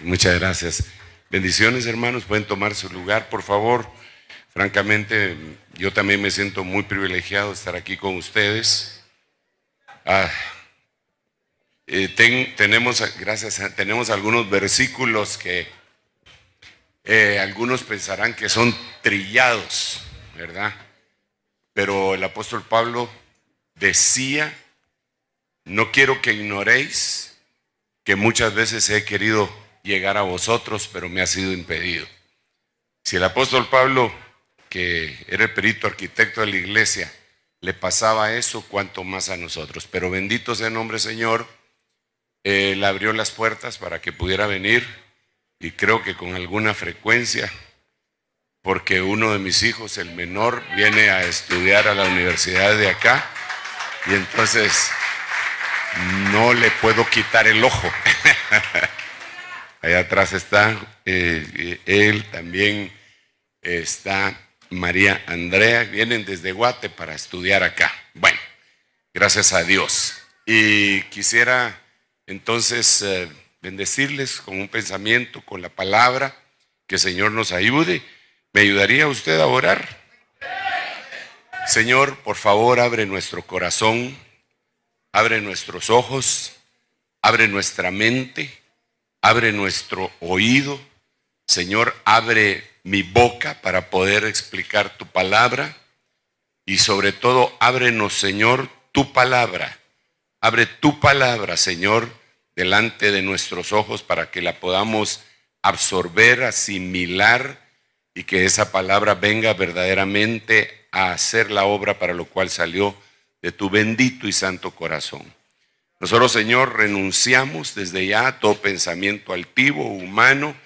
Muchas gracias. Bendiciones, hermanos. Pueden tomar su lugar, por favor. Francamente, yo también me siento muy privilegiado de estar aquí con ustedes. Ah, eh, tenemos, gracias, tenemos algunos versículos que eh, algunos pensarán que son trillados, ¿verdad? Pero el apóstol Pablo decía no quiero que ignoréis que muchas veces he querido llegar a vosotros, pero me ha sido impedido. Si el apóstol Pablo, que era el perito arquitecto de la iglesia, le pasaba eso, cuánto más a nosotros. Pero bendito sea el nombre Señor, él abrió las puertas para que pudiera venir y creo que con alguna frecuencia, porque uno de mis hijos, el menor, viene a estudiar a la universidad de acá y entonces no le puedo quitar el ojo. Allá atrás está eh, eh, él, también está María Andrea. Vienen desde Guate para estudiar acá. Bueno, gracias a Dios. Y quisiera entonces eh, bendecirles con un pensamiento, con la palabra, que el Señor nos ayude. ¿Me ayudaría usted a orar? Señor, por favor, abre nuestro corazón abre nuestros ojos, abre nuestra mente, abre nuestro oído. Señor, abre mi boca para poder explicar tu palabra y sobre todo ábrenos, Señor, tu palabra. Abre tu palabra, Señor, delante de nuestros ojos para que la podamos absorber, asimilar y que esa palabra venga verdaderamente a hacer la obra para lo cual salió de tu bendito y santo corazón. Nosotros, Señor, renunciamos desde ya a todo pensamiento altivo, humano,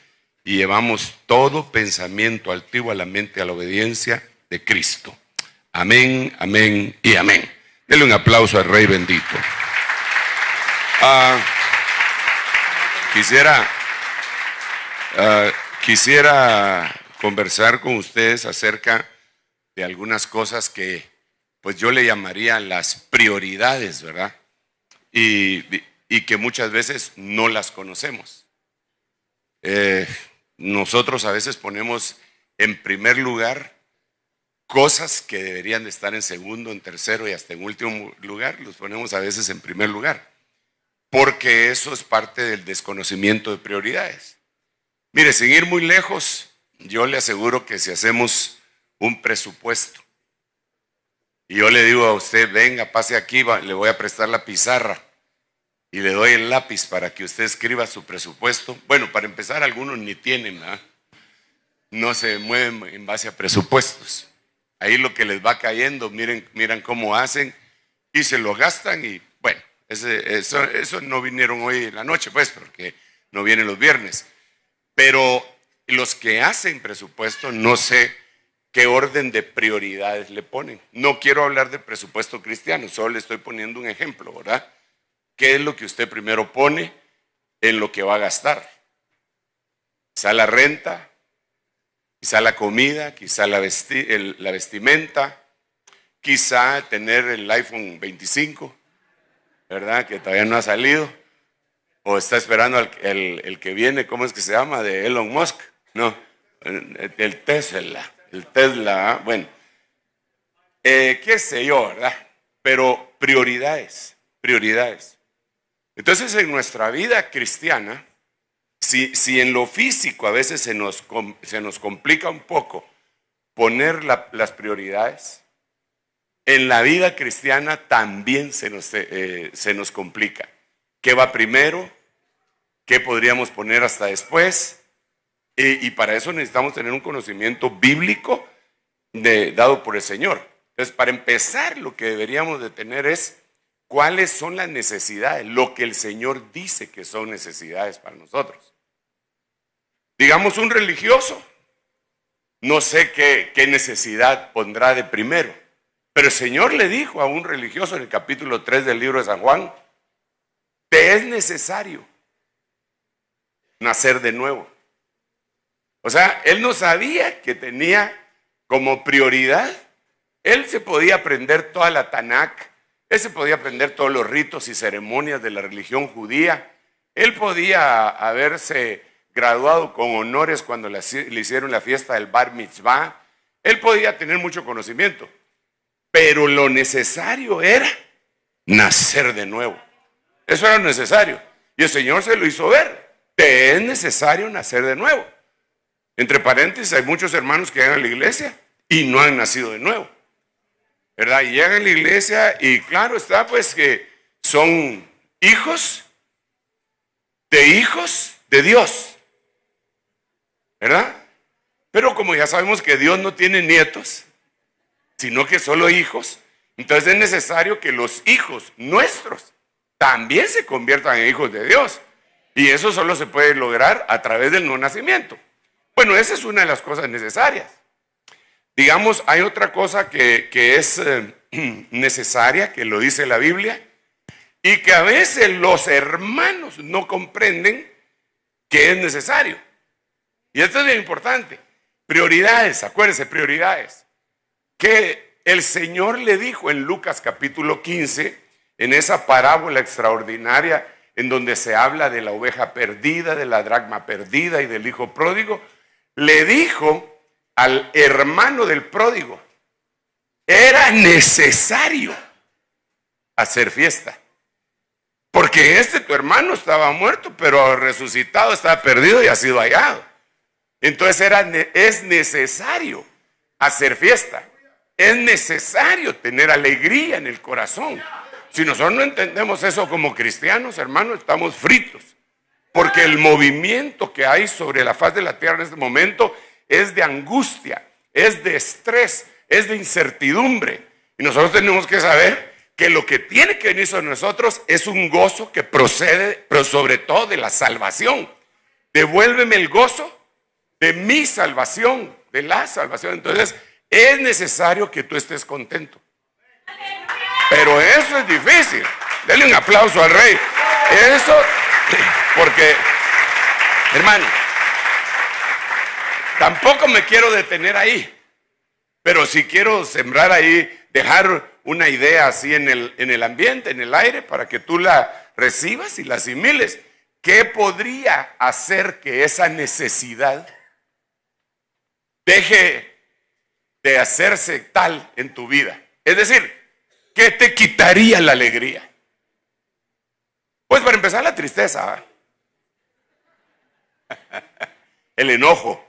y llevamos todo pensamiento altivo a la mente, a la obediencia de Cristo. Amén, amén y amén. Dele un aplauso al Rey bendito. Ah, quisiera, ah, quisiera conversar con ustedes acerca de algunas cosas que pues yo le llamaría las prioridades, ¿verdad? Y, que muchas veces no las conocemos. Eh, nosotros a veces ponemos en primer lugar cosas que deberían de estar en segundo, en tercero y hasta en último lugar, los ponemos a veces en primer lugar, porque eso es parte del desconocimiento de prioridades. Mire, sin ir muy lejos, yo le aseguro que si hacemos un presupuesto y yo le digo a usted, venga, pase aquí, le voy a prestar la pizarra y le doy el lápiz para que usted escriba su presupuesto. Bueno, para empezar, algunos ni tienen, nada. ¿ah? no se mueven en base a presupuestos. Ahí lo que les va cayendo, miren, miran cómo hacen y se lo gastan y bueno, eso, no vinieron hoy en la noche, pues, porque no vienen los viernes. Pero los que hacen presupuesto, no se qué orden de prioridades le ponen. No quiero hablar de presupuesto cristiano, solo le estoy poniendo un ejemplo, ¿verdad? ¿Qué es lo que usted primero pone en lo que va a gastar? Quizá la renta, quizá la comida, quizá la, vestimenta, quizá tener el iPhone 25, ¿verdad? Que todavía no ha salido. O está esperando el, el que viene, ¿cómo es que se llama? De Elon Musk. No, el Tesla el Tesla, bueno, eh, qué sé yo, ¿verdad? Pero prioridades, prioridades. Entonces en nuestra vida cristiana, si, si en lo físico a veces se nos, se nos complica un poco poner las prioridades, en la vida cristiana también se nos, eh, se nos complica. ¿Qué va primero? ¿Qué podríamos poner hasta después? y para eso necesitamos tener un conocimiento bíblico dado por el Señor. Entonces, para empezar, lo que deberíamos de tener es cuáles son las necesidades, lo que el Señor dice que son necesidades para nosotros. Digamos un religioso, no sé qué, qué necesidad pondrá de primero, pero el Señor le dijo a un religioso en el capítulo 3 del libro de San Juan, te es necesario nacer de nuevo. O sea, él no sabía que tenía como prioridad. Él se podía aprender toda la Tanakh, él se podía aprender todos los ritos y ceremonias de la religión judía, él podía haberse graduado con honores cuando le hicieron la fiesta del bar mitzvah, él podía tener mucho conocimiento, pero lo necesario era nacer de nuevo. Eso era necesario. Y el Señor se lo hizo ver. Te es necesario nacer de nuevo. Entre paréntesis, hay muchos hermanos que llegan a la iglesia y no han nacido de nuevo. ¿Verdad? Y llegan a la iglesia y claro está pues que son hijos de hijos de Dios. ¿Verdad? Pero como ya sabemos que Dios no tiene nietos, sino que solo hijos, entonces es necesario que los hijos nuestros también se conviertan en hijos de Dios. Y eso solo se puede lograr a través del no nacimiento. Bueno, esa es una de las cosas necesarias. Digamos, hay otra cosa que, es eh, necesaria, que lo dice la Biblia, y que a veces los hermanos no comprenden que es necesario. Y esto es bien importante. Prioridades, acuérdense, prioridades. Que el Señor le dijo en Lucas capítulo 15, en esa parábola extraordinaria en donde se habla de la oveja perdida, de la dracma perdida y del hijo pródigo, le dijo al hermano del pródigo, era necesario hacer fiesta. Porque este tu hermano estaba muerto, pero resucitado, estaba perdido y ha sido hallado. Entonces era, es necesario hacer fiesta. Es necesario tener alegría en el corazón. Si nosotros no entendemos eso como cristianos, hermanos, estamos fritos. Porque el movimiento que hay sobre la faz de la tierra en este momento es de angustia, es de estrés, es de incertidumbre. Y nosotros tenemos que saber que lo que tiene que venir sobre nosotros es un gozo que procede, pero sobre todo de la salvación. Devuélveme el gozo de mi salvación, de la salvación. Entonces, es necesario que tú estés contento. Pero eso es difícil. Denle un aplauso al rey. Eso Porque, hermano, tampoco me quiero detener ahí, pero si quiero sembrar ahí, dejar una idea así en el, en el ambiente, en el aire, para que tú la recibas y la asimiles. ¿Qué podría hacer que esa necesidad deje de hacerse tal en tu vida? Es decir, ¿qué te quitaría la alegría? Pues para empezar la tristeza, el enojo.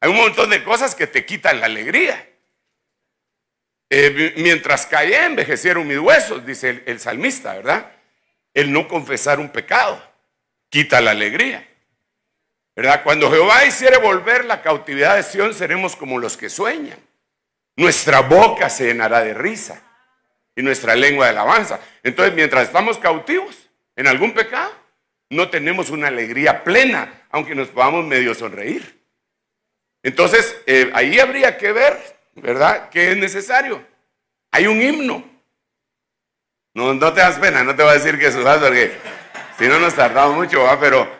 Hay un montón de cosas que te quitan la alegría. Eh, mientras callé, envejecieron mis huesos, dice el, salmista, ¿verdad? El no confesar un pecado quita la alegría. ¿Verdad? Cuando Jehová hiciere volver la cautividad de Sión, seremos como los que sueñan. Nuestra boca se llenará de risa y nuestra lengua de alabanza. Entonces, mientras estamos cautivos en algún pecado, no tenemos una alegría plena, aunque nos podamos medio sonreír. Entonces, eh, ahí habría que ver, ¿verdad?, qué es necesario. Hay un himno. No, te das pena, no te voy a decir que eso, Porque si no nos tardamos mucho, ¿verdad? Pero,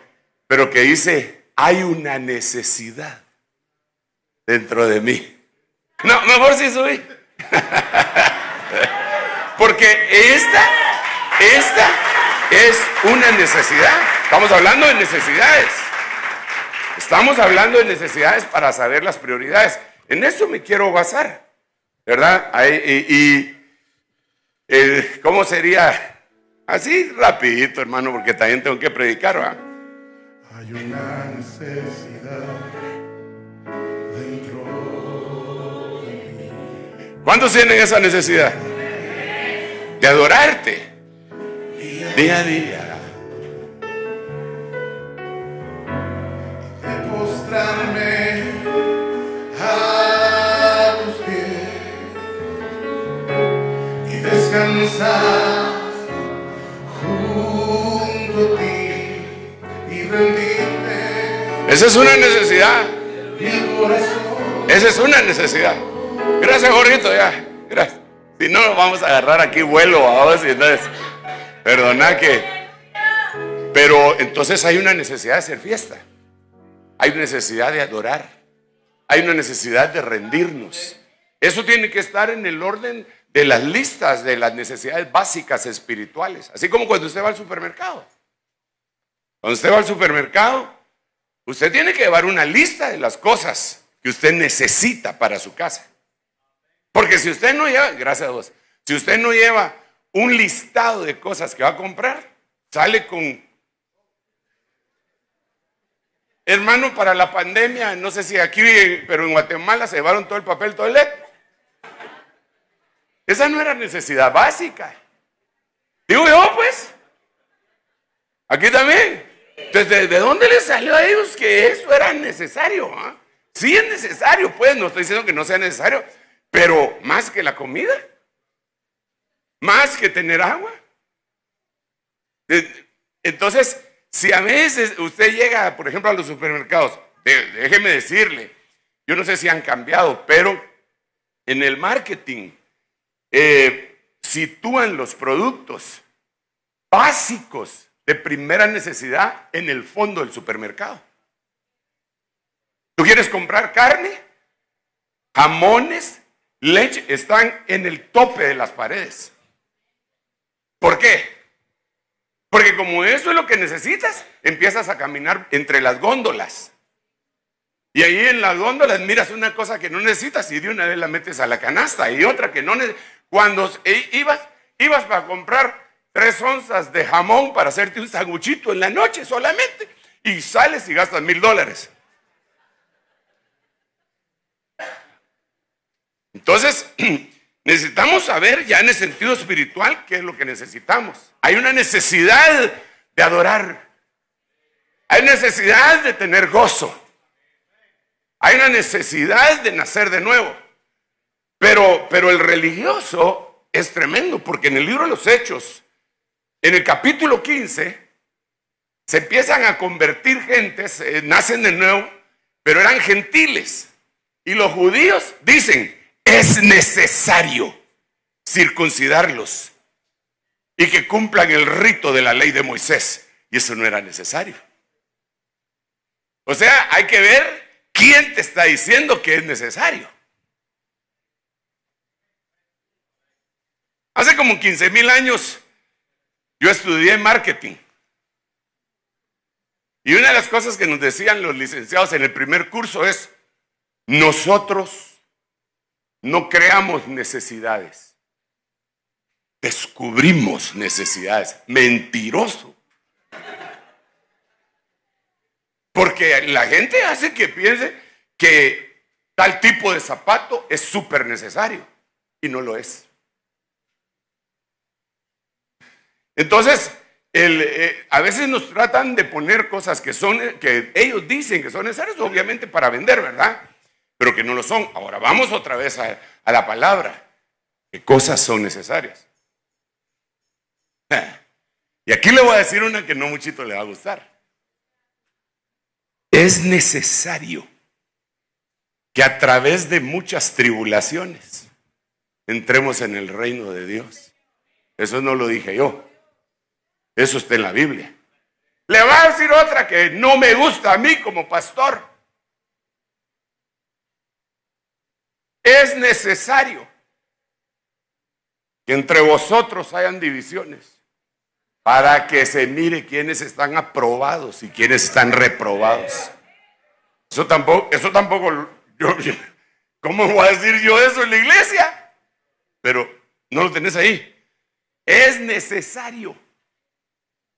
pero que dice, hay una necesidad dentro de mí. No, mejor si sí subí. Porque esta, esta es una necesidad. Estamos hablando de necesidades. Estamos hablando de necesidades para saber las prioridades. En eso me quiero basar, ¿verdad? Y, ¿cómo sería? Así rapidito, hermano, porque también tengo que predicar, ¿verdad? Hay una necesidad dentro de mí. ¿Cuántos tienen esa necesidad? de adorarte día a día. De postrarme a tus pies y descansar junto a ti y rendirte. Esa es una necesidad. Esa es una necesidad. Gracias, Jorgito, ya. Gracias. Si no, vamos a agarrar aquí vuelo. y Entonces, perdona que. Pero entonces hay una necesidad de hacer fiesta. Hay una necesidad de adorar. Hay una necesidad de rendirnos. Eso tiene que estar en el orden de las listas de las necesidades básicas espirituales. Así como cuando usted va al supermercado. Cuando usted va al supermercado, usted tiene que llevar una lista de las cosas que usted necesita para su casa. Porque si usted no lleva, gracias a Dios, si usted no lleva un listado de cosas que va a comprar, sale con... Hermano, para la pandemia, no sé si aquí, pero en Guatemala se llevaron todo el papel toilet. Esa no era necesidad básica. Digo yo, pues. Aquí también. Entonces, ¿de dónde les salió a ellos que eso era necesario? Ah? Sí es necesario, pues, no estoy diciendo que no sea necesario, pero más que la comida, más que tener agua. Eh, entonces, si a veces usted llega, por ejemplo, a los supermercados, déjeme decirle, yo no sé si han cambiado, pero en el marketing eh, sitúan los productos básicos de primera necesidad en el fondo del supermercado. ¿Tú quieres comprar carne? Jamones, Leche están en el tope de las paredes. ¿Por qué? Porque como eso es lo que necesitas, empiezas a caminar entre las góndolas. Y ahí en las góndolas miras una cosa que no necesitas y de una vez la metes a la canasta y otra que no necesitas. Cuando eh, ibas, ibas para comprar tres onzas de jamón para hacerte un saguchito en la noche solamente y sales y gastas mil dólares. Entonces, necesitamos saber ya en el sentido espiritual qué es lo que necesitamos. Hay una necesidad de adorar. Hay necesidad de tener gozo. Hay una necesidad de nacer de nuevo. Pero, pero el religioso es tremendo porque en el libro de los Hechos, en el capítulo 15, se empiezan a convertir gentes, eh, nacen de nuevo, pero eran gentiles. Y los judíos dicen, es necesario circuncidarlos y que cumplan el rito de la ley de Moisés. Y eso no era necesario. O sea, hay que ver quién te está diciendo que es necesario. Hace como 15 mil años yo estudié marketing. Y una de las cosas que nos decían los licenciados en el primer curso es, nosotros no creamos necesidades. Descubrimos necesidades. Mentiroso. Porque la gente hace que piense que tal tipo de zapato es súper necesario y no lo es. Entonces, eh, a veces nos tratan de poner cosas que son que ellos dicen que son necesarias, obviamente para vender, ¿verdad? pero que no lo son. Ahora vamos otra vez a, la palabra. ¿Qué cosas son necesarias? Eh, y aquí le voy a decir una que no muchito le va a gustar. Es necesario que a través de muchas tribulaciones entremos en el reino de Dios. Eso no lo dije yo. Eso está en la Biblia. Le va a decir otra que no me gusta a mí como pastor. es necesario que entre vosotros hayan divisiones para que se mire quiénes están aprobados y quiénes están reprobados. Eso tampoco, eso tampoco, ¿cómo voy a decir yo eso en la iglesia? Pero no lo tenés ahí. Es necesario.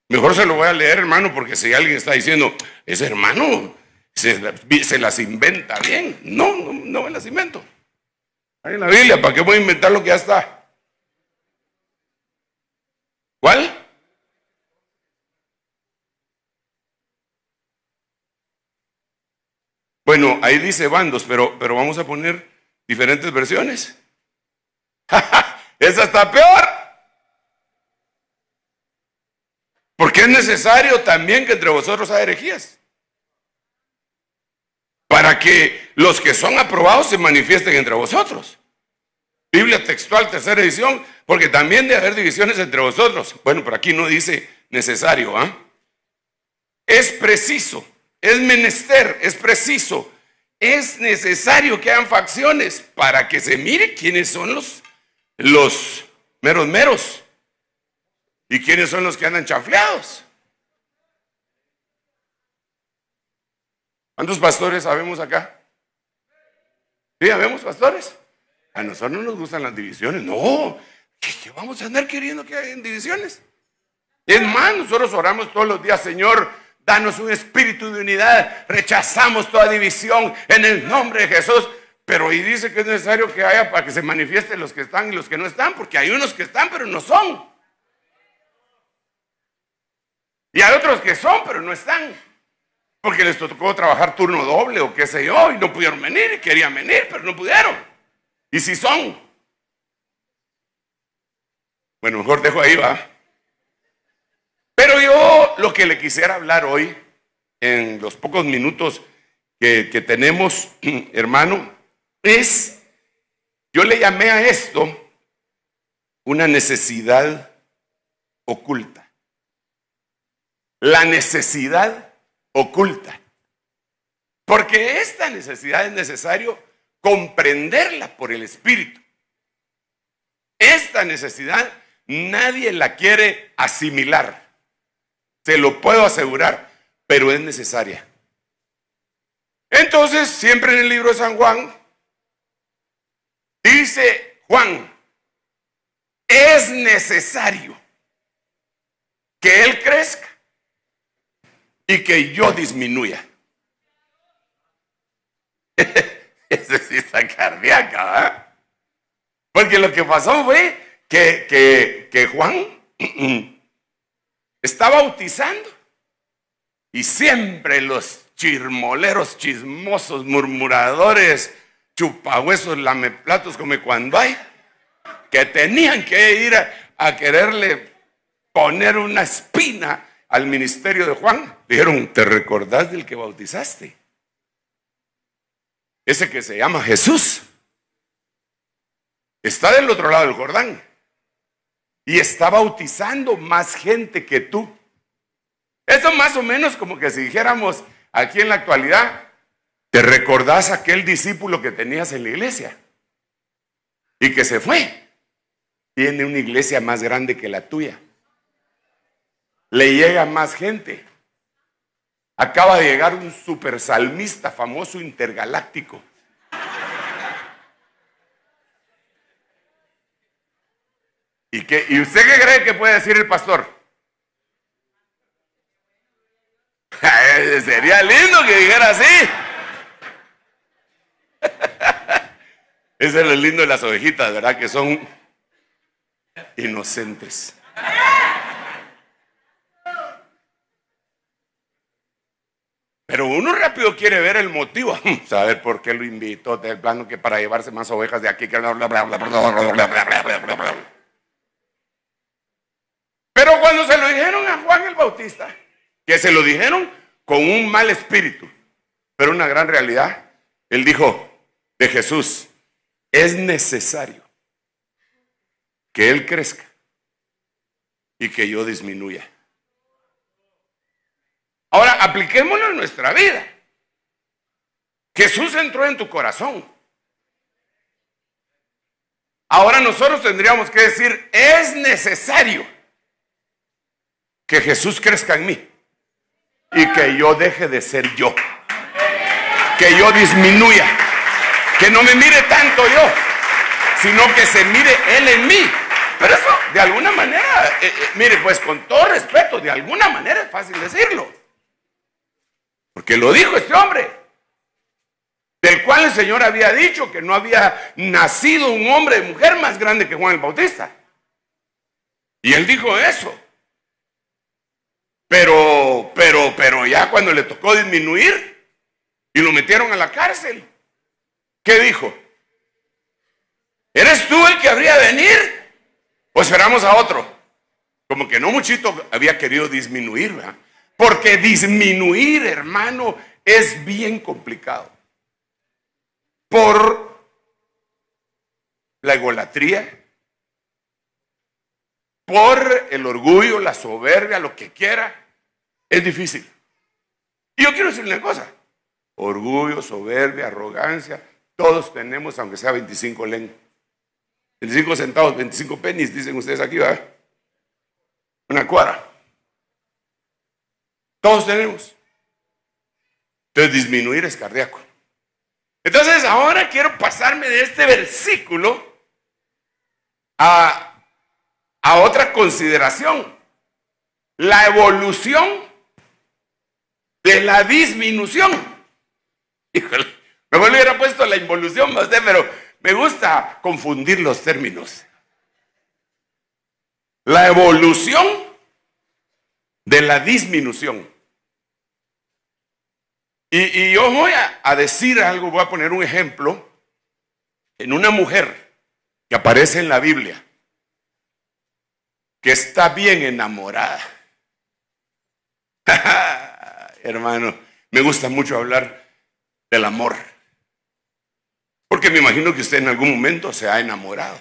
Mejor se lo voy a leer, hermano, porque si alguien está diciendo, ese hermano se, las inventa bien. No, no, no me las invento. Hay en la Biblia, ¿para qué voy a inventar lo que ya está? ¿Cuál? Bueno, ahí dice bandos, pero, pero vamos a poner diferentes versiones. Esa está peor. Porque es necesario también que entre vosotros haya herejías para que los que son aprobados se manifiesten entre vosotros. Biblia textual, tercera edición, porque también debe haber divisiones entre vosotros. Bueno, por aquí no dice necesario, ¿ah? Es preciso, es menester, es preciso, es necesario que hagan facciones para que se mire quiénes son los, los meros meros y quiénes son los que andan chafleados. ¿Cuántos pastores sabemos acá? ¿Sí, sabemos pastores? A nosotros no nos gustan las divisiones, no. ¿Qué, vamos a andar queriendo que haya divisiones? Es más, nosotros oramos todos los días, Señor, danos un espíritu de unidad, rechazamos toda división en el nombre de Jesús. Pero y dice que es necesario que haya para que se manifiesten los que están y los que no están, porque hay unos que están pero no son. Y hay otros que son pero no están porque les tocó trabajar turno doble o qué sé yo, y no pudieron venir, y querían venir, pero no pudieron. Y si son. Bueno, mejor dejo ahí, va. Pero yo lo que le quisiera hablar hoy, en los pocos minutos que, tenemos, hermano, es, yo le llamé a esto una necesidad oculta. La necesidad oculta. Porque esta necesidad es necesario comprenderla por el Espíritu. Esta necesidad nadie la quiere asimilar. Se lo puedo asegurar, pero es necesaria. Entonces, siempre en el libro de San Juan, dice Juan, es necesario que Él crezca y que yo disminuya. Esa es esa cardíaca, ¿eh? Porque lo que pasó fue que, Juan estaba bautizando y siempre los chirmoleros, chismosos, murmuradores, chupahuesos, lameplatos, como cuando hay, que tenían que ir a quererle poner una espina al ministerio de Juan, dijeron, ¿te recordás del que bautizaste? Ese que se llama Jesús. Está del otro lado del Jordán. Y está bautizando más gente que tú. Eso más o menos como que si dijéramos aquí en la actualidad, ¿te recordás aquel discípulo que tenías en la iglesia? Y que se fue. Tiene una iglesia más grande que la tuya le llega más gente. Acaba de llegar un super salmista famoso intergaláctico. ¿Y, qué? ¿Y usted qué cree que puede decir el pastor? Sería lindo que dijera así. Ese es lo lindo de las ovejitas, ¿verdad? Que son inocentes. uno rápido quiere ver el motivo, saber por qué lo invitó, del plano que para llevarse más ovejas de aquí Pero cuando se lo dijeron a Juan el Bautista, que se lo dijeron con un mal espíritu, pero una gran realidad, él dijo de Jesús, es necesario que Él crezca y que yo disminuya. Ahora, apliquémoslo en nuestra vida. Jesús entró en tu corazón. Ahora nosotros tendríamos que decir, es necesario que Jesús crezca en mí y que yo deje de ser yo. Que yo disminuya. Que no me mire tanto yo, sino que se mire Él en mí. Pero eso, de alguna manera, eh, eh, mire, pues con todo respeto, de alguna manera es fácil decirlo. Porque lo dijo este hombre, del cual el Señor había dicho que no había nacido un hombre de mujer más grande que Juan el Bautista. Y él dijo eso. Pero, pero, pero ya cuando le tocó disminuir y lo metieron a la cárcel, ¿qué dijo? ¿Eres tú el que habría de venir? ¿O esperamos a otro? Como que no muchito había querido disminuir, porque disminuir, hermano, es bien complicado. Por la egolatría, por el orgullo, la soberbia, lo que quiera, es difícil. Y yo quiero decir una cosa, orgullo, soberbia, arrogancia, todos tenemos, aunque sea 25 len, 25 centavos, 25 penis, dicen ustedes aquí, ¿verdad? Una cuara. Todos tenemos. Entonces disminuir es cardíaco. Entonces ahora quiero pasarme de este versículo a, otra consideración. La evolución de la disminución. Híjole, me hubiera puesto la involución, más de, pero me gusta confundir los términos. La evolución de la disminución. Y, yo voy a, decir algo, voy a poner un ejemplo en una mujer que aparece en la Biblia, que está bien enamorada. Hermano, me gusta mucho hablar del amor, porque me imagino que usted en algún momento se ha enamorado.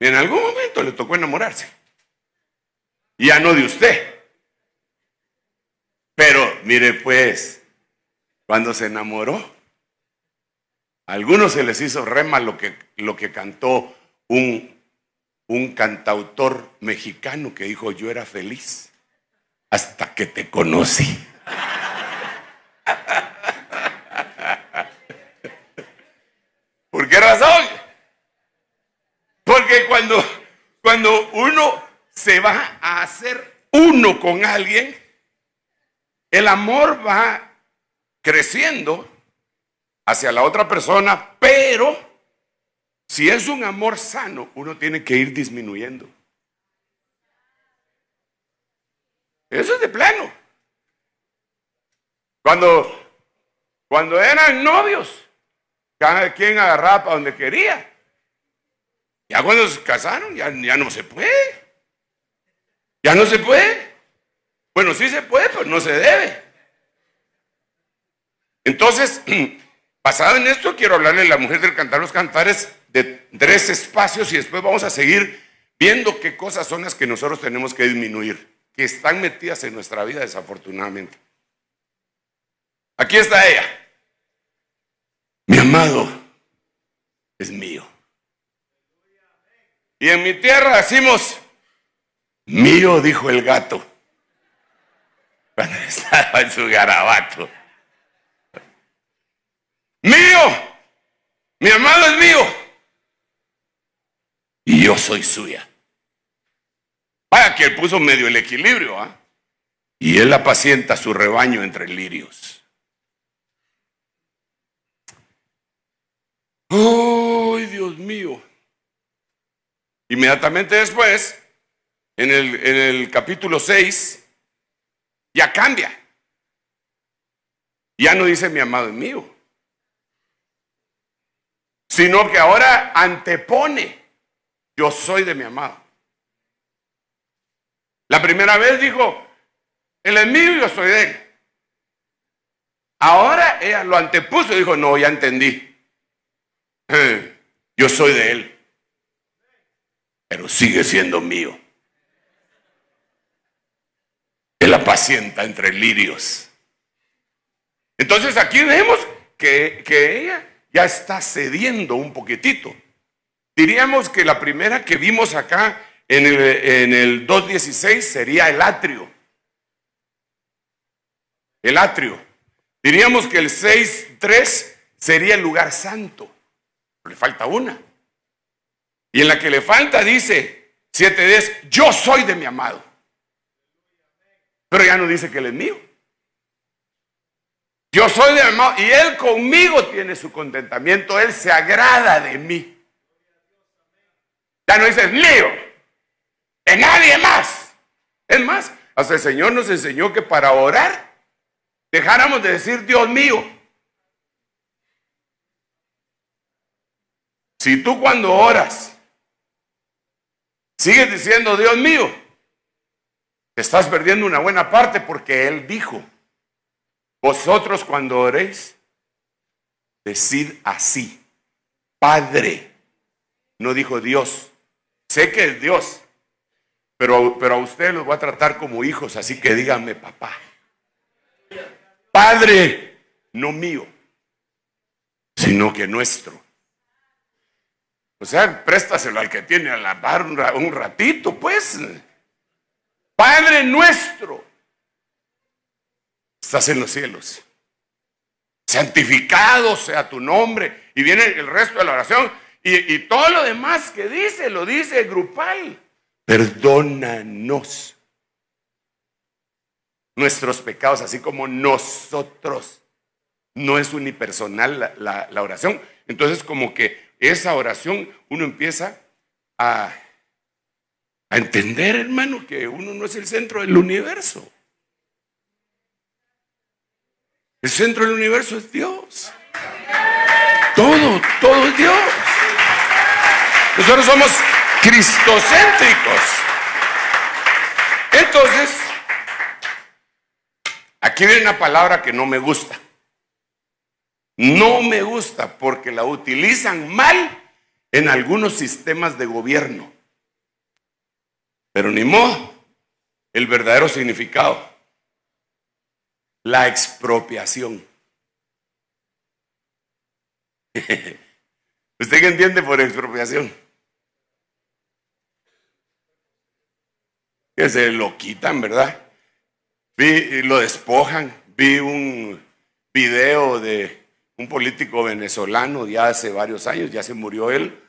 Y en algún momento le tocó enamorarse ya no de usted. Pero mire pues, cuando se enamoró, a algunos se les hizo rema lo que, lo que cantó un, un cantautor mexicano que dijo, yo era feliz hasta que te conocí. ¿Por qué razón? Porque cuando, cuando uno se va a hacer uno con alguien, el amor va creciendo hacia la otra persona, pero si es un amor sano, uno tiene que ir disminuyendo. Eso es de plano. Cuando, cuando eran novios, cada quien agarraba para donde quería. Ya cuando se casaron, ya, ya no se puede. Ya no se puede. Bueno, sí se puede, pero no se debe. Entonces, basado en esto, quiero hablarle a la mujer del cantar los cantares de tres espacios y después vamos a seguir viendo qué cosas son las que nosotros tenemos que disminuir, que están metidas en nuestra vida desafortunadamente. Aquí está ella. Mi amado es mío. Y en mi tierra decimos, Mío, dijo el gato, cuando estaba en su garabato. Mío, mi hermano es mío. Y yo soy suya. Vaya que él puso medio el equilibrio, ¿ah? Y él apacienta su rebaño entre lirios. ¡Ay, Dios mío! Inmediatamente después, en el, en el capítulo 6, ya cambia. Ya no dice mi amado es mío, sino que ahora antepone, yo soy de mi amado. La primera vez dijo, el es mío yo soy de él. Ahora ella lo antepuso y dijo, no, ya entendí. yo soy de él. Pero sigue siendo mío. Pacienta entre lirios. Entonces aquí vemos que, ella ya está cediendo un poquitito. Diríamos que la primera que vimos acá en el, en el 2.16 sería el atrio. El atrio. Diríamos que el 6.3 sería el lugar santo. Le falta una. Y en la que le falta dice 7.10, yo soy de mi amado. Pero ya no dice que Él es mío. Yo soy de hermano y Él conmigo tiene su contentamiento. Él se agrada de mí. Ya no dice es mío, de nadie más. Es más, hasta el Señor nos enseñó que para orar dejáramos de decir Dios mío. Si tú cuando oras sigues diciendo Dios mío, te estás perdiendo una buena parte porque Él dijo, vosotros cuando oréis, decid así, Padre. No dijo Dios. Sé que es Dios, pero, pero a ustedes los va a tratar como hijos, así que díganme, papá. Padre, no mío, sino que nuestro. O sea, préstaselo al que tiene a la barra un ratito, pues. Padre nuestro, estás en los cielos. Santificado sea tu nombre. Y viene el resto de la oración. Y, todo lo demás que dice, lo dice grupal. Perdónanos nuestros pecados, así como nosotros. No es unipersonal la oración. Entonces como que esa oración uno empieza a a entender, hermano, que uno no es el centro del universo. El centro del universo es Dios. Todo, todo es Dios. Nosotros somos cristocéntricos. Entonces, aquí viene una palabra que no me gusta. No me gusta porque la utilizan mal en algunos sistemas de gobierno. Pero ni modo, el verdadero significado, la expropiación. ¿Usted qué entiende por expropiación? Que se lo quitan, ¿verdad? Vi, lo despojan. Vi un video de un político venezolano ya hace varios años, ya se murió él,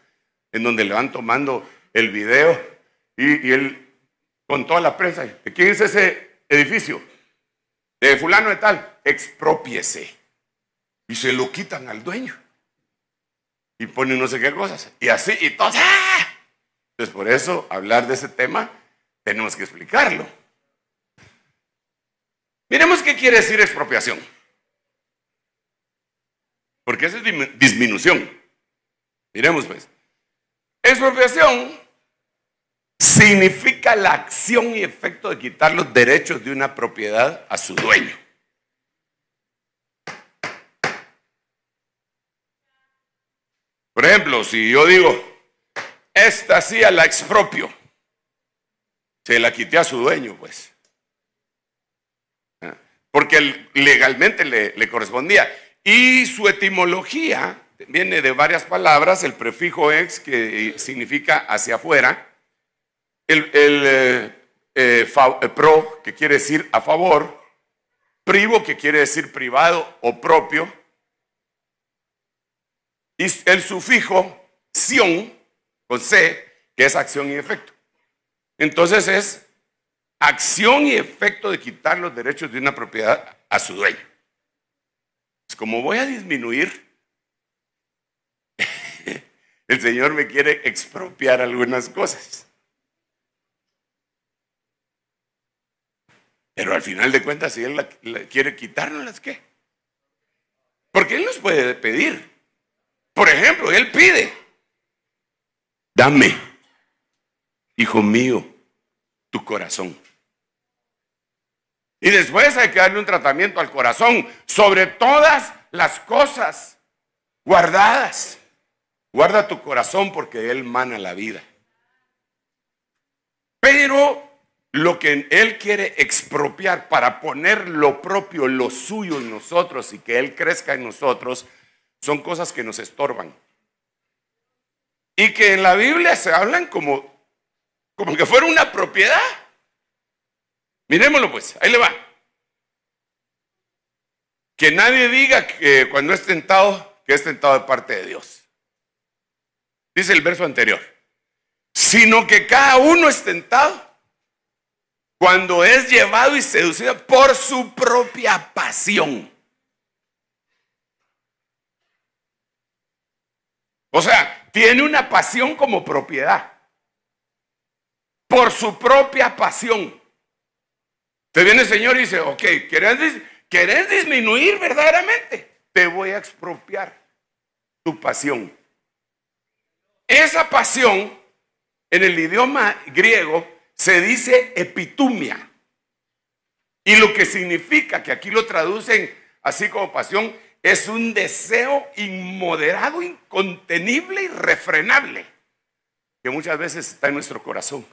en donde le van tomando el video y, él, con toda la prensa, ¿de quién es ese edificio? De fulano de tal, expropiese. Y se lo quitan al dueño. Y ponen no sé qué cosas. Y así, y todo. Ah". Entonces, por eso, hablar de ese tema, tenemos que explicarlo. Miremos qué quiere decir expropiación. Porque esa es disminución. Miremos pues. Expropiación significa la acción y efecto de quitar los derechos de una propiedad a su dueño. Por ejemplo, si yo digo, esta silla la expropio, se la quité a su dueño, pues. Ah, porque legalmente le, le correspondía. Y su etimología viene de varias palabras, el prefijo ex, que significa hacia afuera, el, eh, eh, eh, pro, que quiere decir a favor, privo, que quiere decir privado o propio, y el sufijo sion, con C, que es acción y efecto. Entonces es acción y efecto de quitar los derechos de una propiedad a su dueño. es pues, como voy a disminuir, el Señor me quiere expropiar algunas cosas. Pero al final de cuentas, si Él la, quiere quitárnoslas, ¿qué? Porque Él nos puede pedir. Por ejemplo, Él pide, dame, hijo mío, tu corazón. Y después hay que darle un tratamiento al corazón sobre todas las cosas guardadas. Guarda tu corazón porque él mana la vida. Pero lo que Él quiere expropiar para poner lo propio, lo suyo en nosotros y que Él crezca en nosotros, son cosas que nos estorban. Y que en la Biblia se hablan como, como que fuera una propiedad. Miremoslo pues, ahí le va. Que nadie diga que cuando es tentado, que es tentado de parte de Dios. Dice el verso anterior. Sino que cada uno es tentado cuando es llevado y seducido por su propia pasión. O sea, tiene una pasión como propiedad. Por su propia pasión. Te viene el Señor y dice, ok, ¿querés, disminuir verdaderamente? Te voy a expropiar tu pasión. Esa pasión, en el idioma griego, se dice epitumia. Y lo que significa, que aquí lo traducen así como pasión, es un deseo inmoderado, incontenible, irrefrenable, que muchas veces está en nuestro corazón.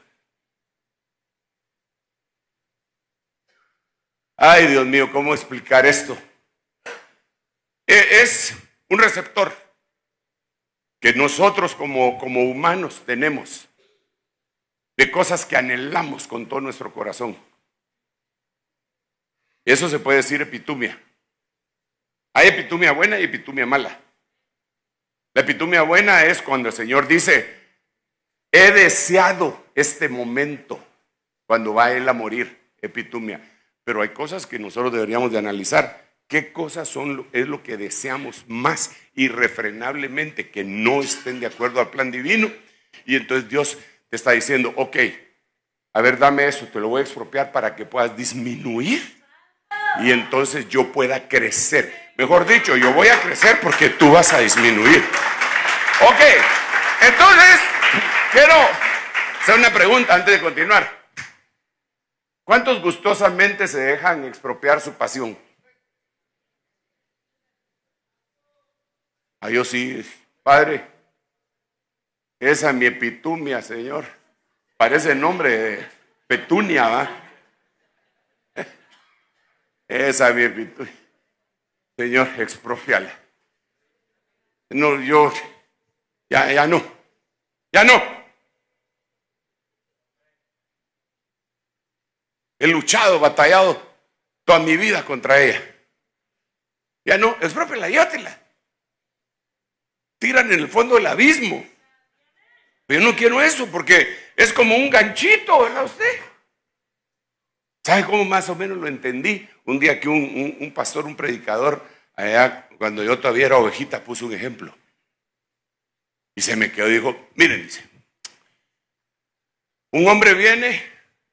Ay, Dios mío, ¿cómo explicar esto? E, es un receptor que nosotros como, como humanos tenemos de cosas que anhelamos con todo nuestro corazón. Eso se puede decir epitumia. Hay epitumia buena y epitumia mala. La epitumia buena es cuando el Señor dice, he deseado este momento cuando va Él a morir, epitumia. Pero hay cosas que nosotros deberíamos de analizar. ¿Qué cosas son, es lo que deseamos más irrefrenablemente que no estén de acuerdo al plan divino? Y entonces Dios te está diciendo, ok, a ver, dame eso, te lo voy a expropiar para que puedas disminuir y entonces yo pueda crecer. Mejor dicho, yo voy a crecer porque tú vas a disminuir. Ok, entonces quiero hacer una pregunta antes de continuar. ¿Cuántos gustosamente se dejan expropiar su pasión? A ah, yo sí, padre, esa mi epitumia, Señor. Parece el nombre de Petunia, ¿va? Esa mi epitumia. Señor, expropiala. No, yo, ya, ya no, ya no. He luchado, batallado toda mi vida contra ella. Ya no, expropiala, llévatela. Tiran en el fondo del abismo. Pero yo no quiero eso porque es como un ganchito, ¿verdad usted? ¿Sabe cómo más o menos lo entendí? Un día que un, pastor, un predicador, allá cuando yo todavía era ovejita, puso un ejemplo. Y se me quedó y dijo, miren, dice, un hombre viene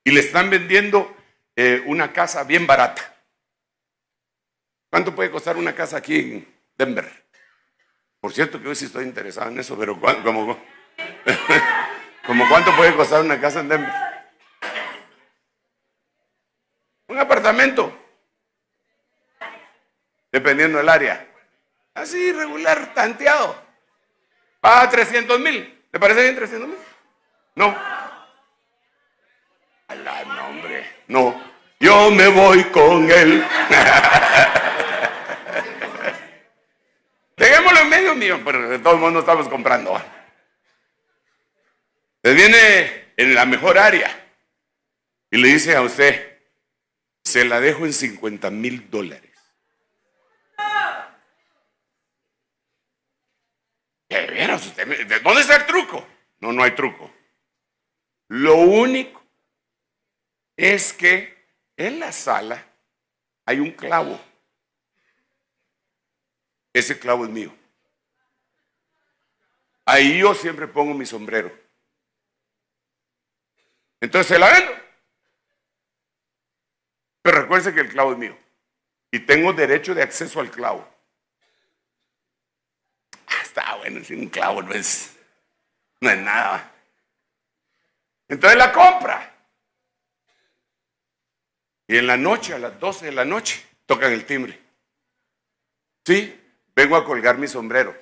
y le están vendiendo eh, una casa bien barata. ¿Cuánto puede costar una casa aquí en Denver? Por cierto que hoy sí estoy interesado en eso, pero ¿Cómo? ¿Como cuánto puede costar una casa en Denver? Un apartamento. Dependiendo del área. Así, regular, tanteado. Paga 300 mil. ¿Te parece bien 300 mil? No. Alá, no, hombre. No. Yo me voy con él. Dejémoslo en medio mío, pero de todos modos mundo estamos comprando viene en la mejor área y le dice a usted, se la dejo en 50 mil dólares. ¿De dónde está el truco? No, no hay truco. Lo único es que en la sala hay un clavo. Ese clavo es mío. Ahí yo siempre pongo mi sombrero. Entonces se la vendo. Pero recuerde que el clavo es mío. Y tengo derecho de acceso al clavo. Ah, está bueno, sin un clavo no es, no es nada. Entonces la compra. Y en la noche, a las 12 de la noche, tocan el timbre. Sí, vengo a colgar mi sombrero.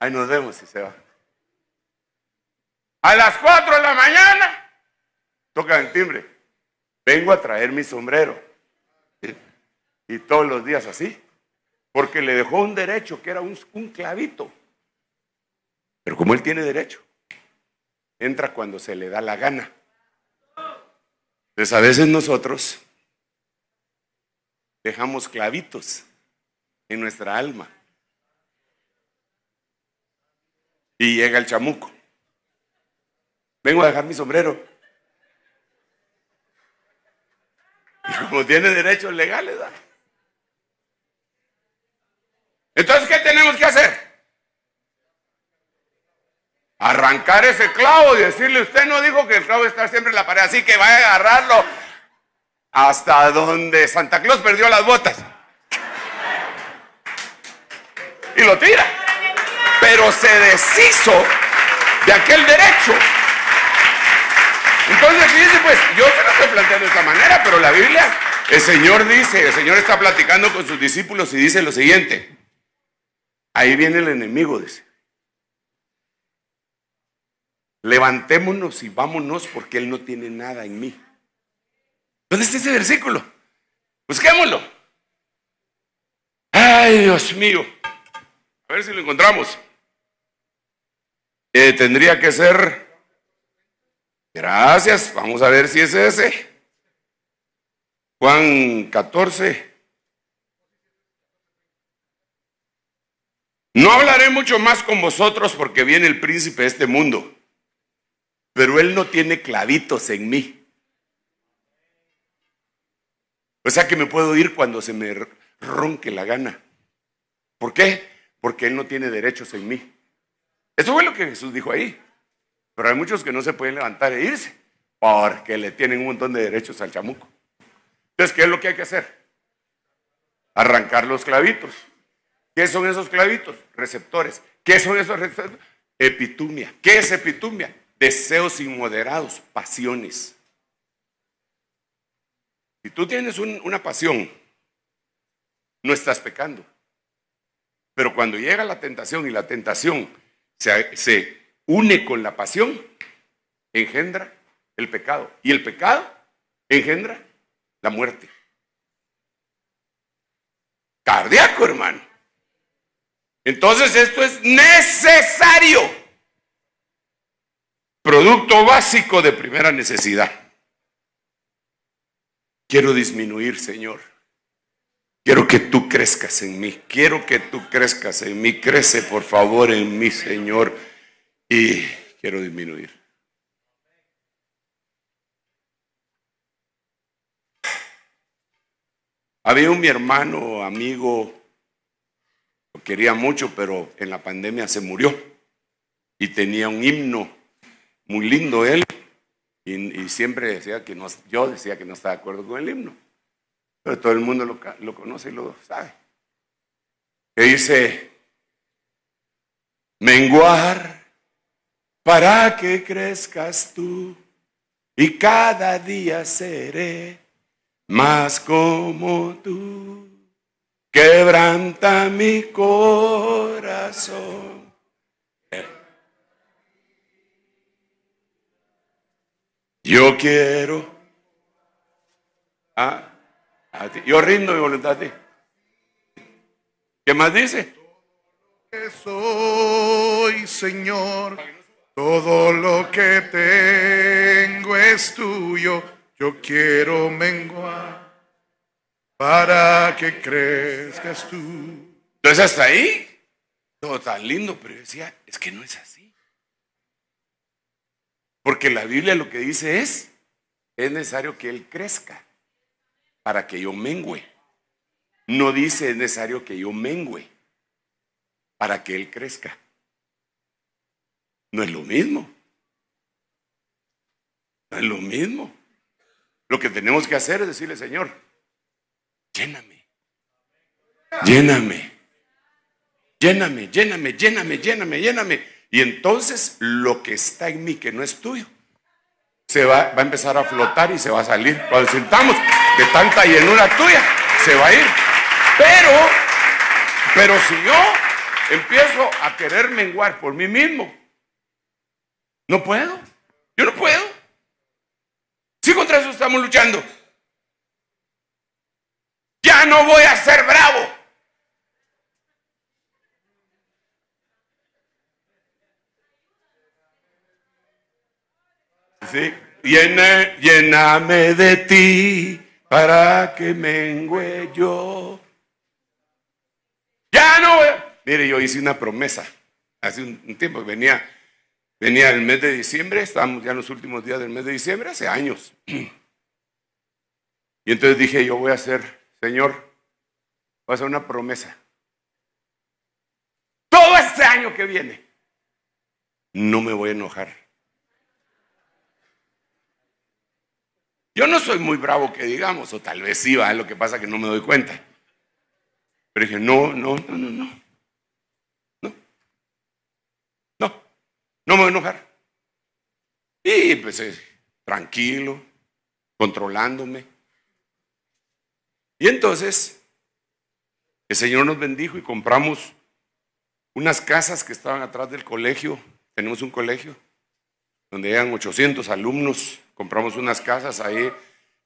Ahí nos vemos si se va. A las 4 de la mañana Toca el timbre. Vengo a traer mi sombrero. Y todos los días así. Porque le dejó un derecho que era un, un clavito. Pero como él tiene derecho, entra cuando se le da la gana. Entonces a veces nosotros dejamos clavitos en nuestra alma. Y llega el chamuco vengo a dejar mi sombrero. Y como tiene derechos legales, Entonces, ¿qué tenemos que hacer? Arrancar ese clavo y decirle, usted no dijo que el clavo está siempre en la pared, así que vaya a agarrarlo hasta donde Santa Claus perdió las botas. Y lo tira. Pero se deshizo de aquel derecho entonces, dice? pues, yo se lo estoy planteando de esta manera, pero la Biblia, el Señor dice, el Señor está platicando con sus discípulos y dice lo siguiente. Ahí viene el enemigo, dice. Levantémonos y vámonos porque Él no tiene nada en mí. ¿Dónde está ese versículo? Busquémoslo. Ay, Dios mío. A ver si lo encontramos. Eh, tendría que ser Gracias, vamos a ver si es ese. Juan 14. No hablaré mucho más con vosotros porque viene el príncipe de este mundo, pero él no tiene clavitos en mí. O sea que me puedo ir cuando se me ronque la gana. ¿Por qué? Porque él no tiene derechos en mí. Eso fue lo que Jesús dijo ahí. Pero hay muchos que no se pueden levantar e irse porque le tienen un montón de derechos al chamuco. Entonces, ¿qué es lo que hay que hacer? Arrancar los clavitos. ¿Qué son esos clavitos? Receptores. ¿Qué son esos receptores? Epitumia. ¿Qué es epitumia? Deseos inmoderados, pasiones. Si tú tienes una pasión, no estás pecando. Pero cuando llega la tentación y la tentación se, se une con la pasión, engendra el pecado. Y el pecado engendra la muerte. Cardíaco, hermano. Entonces esto es necesario. Producto básico de primera necesidad. Quiero disminuir, Señor. Quiero que tú crezcas en mí. Quiero que tú crezcas en mí. Crece, por favor, en mí, Señor y quiero disminuir. Había un mi hermano, amigo, lo quería mucho, pero en la pandemia se murió y tenía un himno muy lindo él y, siempre decía que no, yo decía que no estaba de acuerdo con el himno, pero todo el mundo lo, lo conoce y lo sabe. Que dice, menguar para que crezcas tú y cada día seré más como tú. Quebranta mi corazón. Yo quiero. a ti. Yo rindo mi voluntad a ti. ¿Qué más dice? Que soy, Señor todo lo que tengo es tuyo, yo quiero menguar para que crezcas tú. Entonces hasta ahí, todo tan lindo, pero yo decía, es que no es así. Porque la Biblia lo que dice es, es necesario que Él crezca para que yo mengüe. No dice es necesario que yo mengüe para que Él crezca. No es lo mismo. No es lo mismo. Lo que tenemos que hacer es decirle, Señor, lléname, lléname, lléname, lléname, lléname, lléname, lléname. Y entonces lo que está en mí, que no es tuyo, se va, a empezar a flotar y se va a salir. Cuando sintamos de tanta llenura tuya, se va a ir. Pero, pero si yo empiezo a querer menguar por mí mismo, no puedo. Yo no puedo. Si contra eso estamos luchando. Ya no voy a ser bravo. lléname de ti para que me yo. Ya no. Mire, yo hice una promesa hace un, tiempo que venía Venía el mes de diciembre, estábamos ya en los últimos días del mes de diciembre, hace años. Y entonces dije, yo voy a hacer, Señor, voy a hacer una promesa. Todo este año que viene, no me voy a enojar. Yo no soy muy bravo que digamos, o tal vez sí, va, lo que pasa que no me doy cuenta. Pero dije, no, no, no, no, no. No me voy a enojar. Y pues eh, tranquilo, controlándome. Y entonces el Señor nos bendijo y compramos unas casas que estaban atrás del colegio. Tenemos un colegio donde eran 800 alumnos. Compramos unas casas ahí.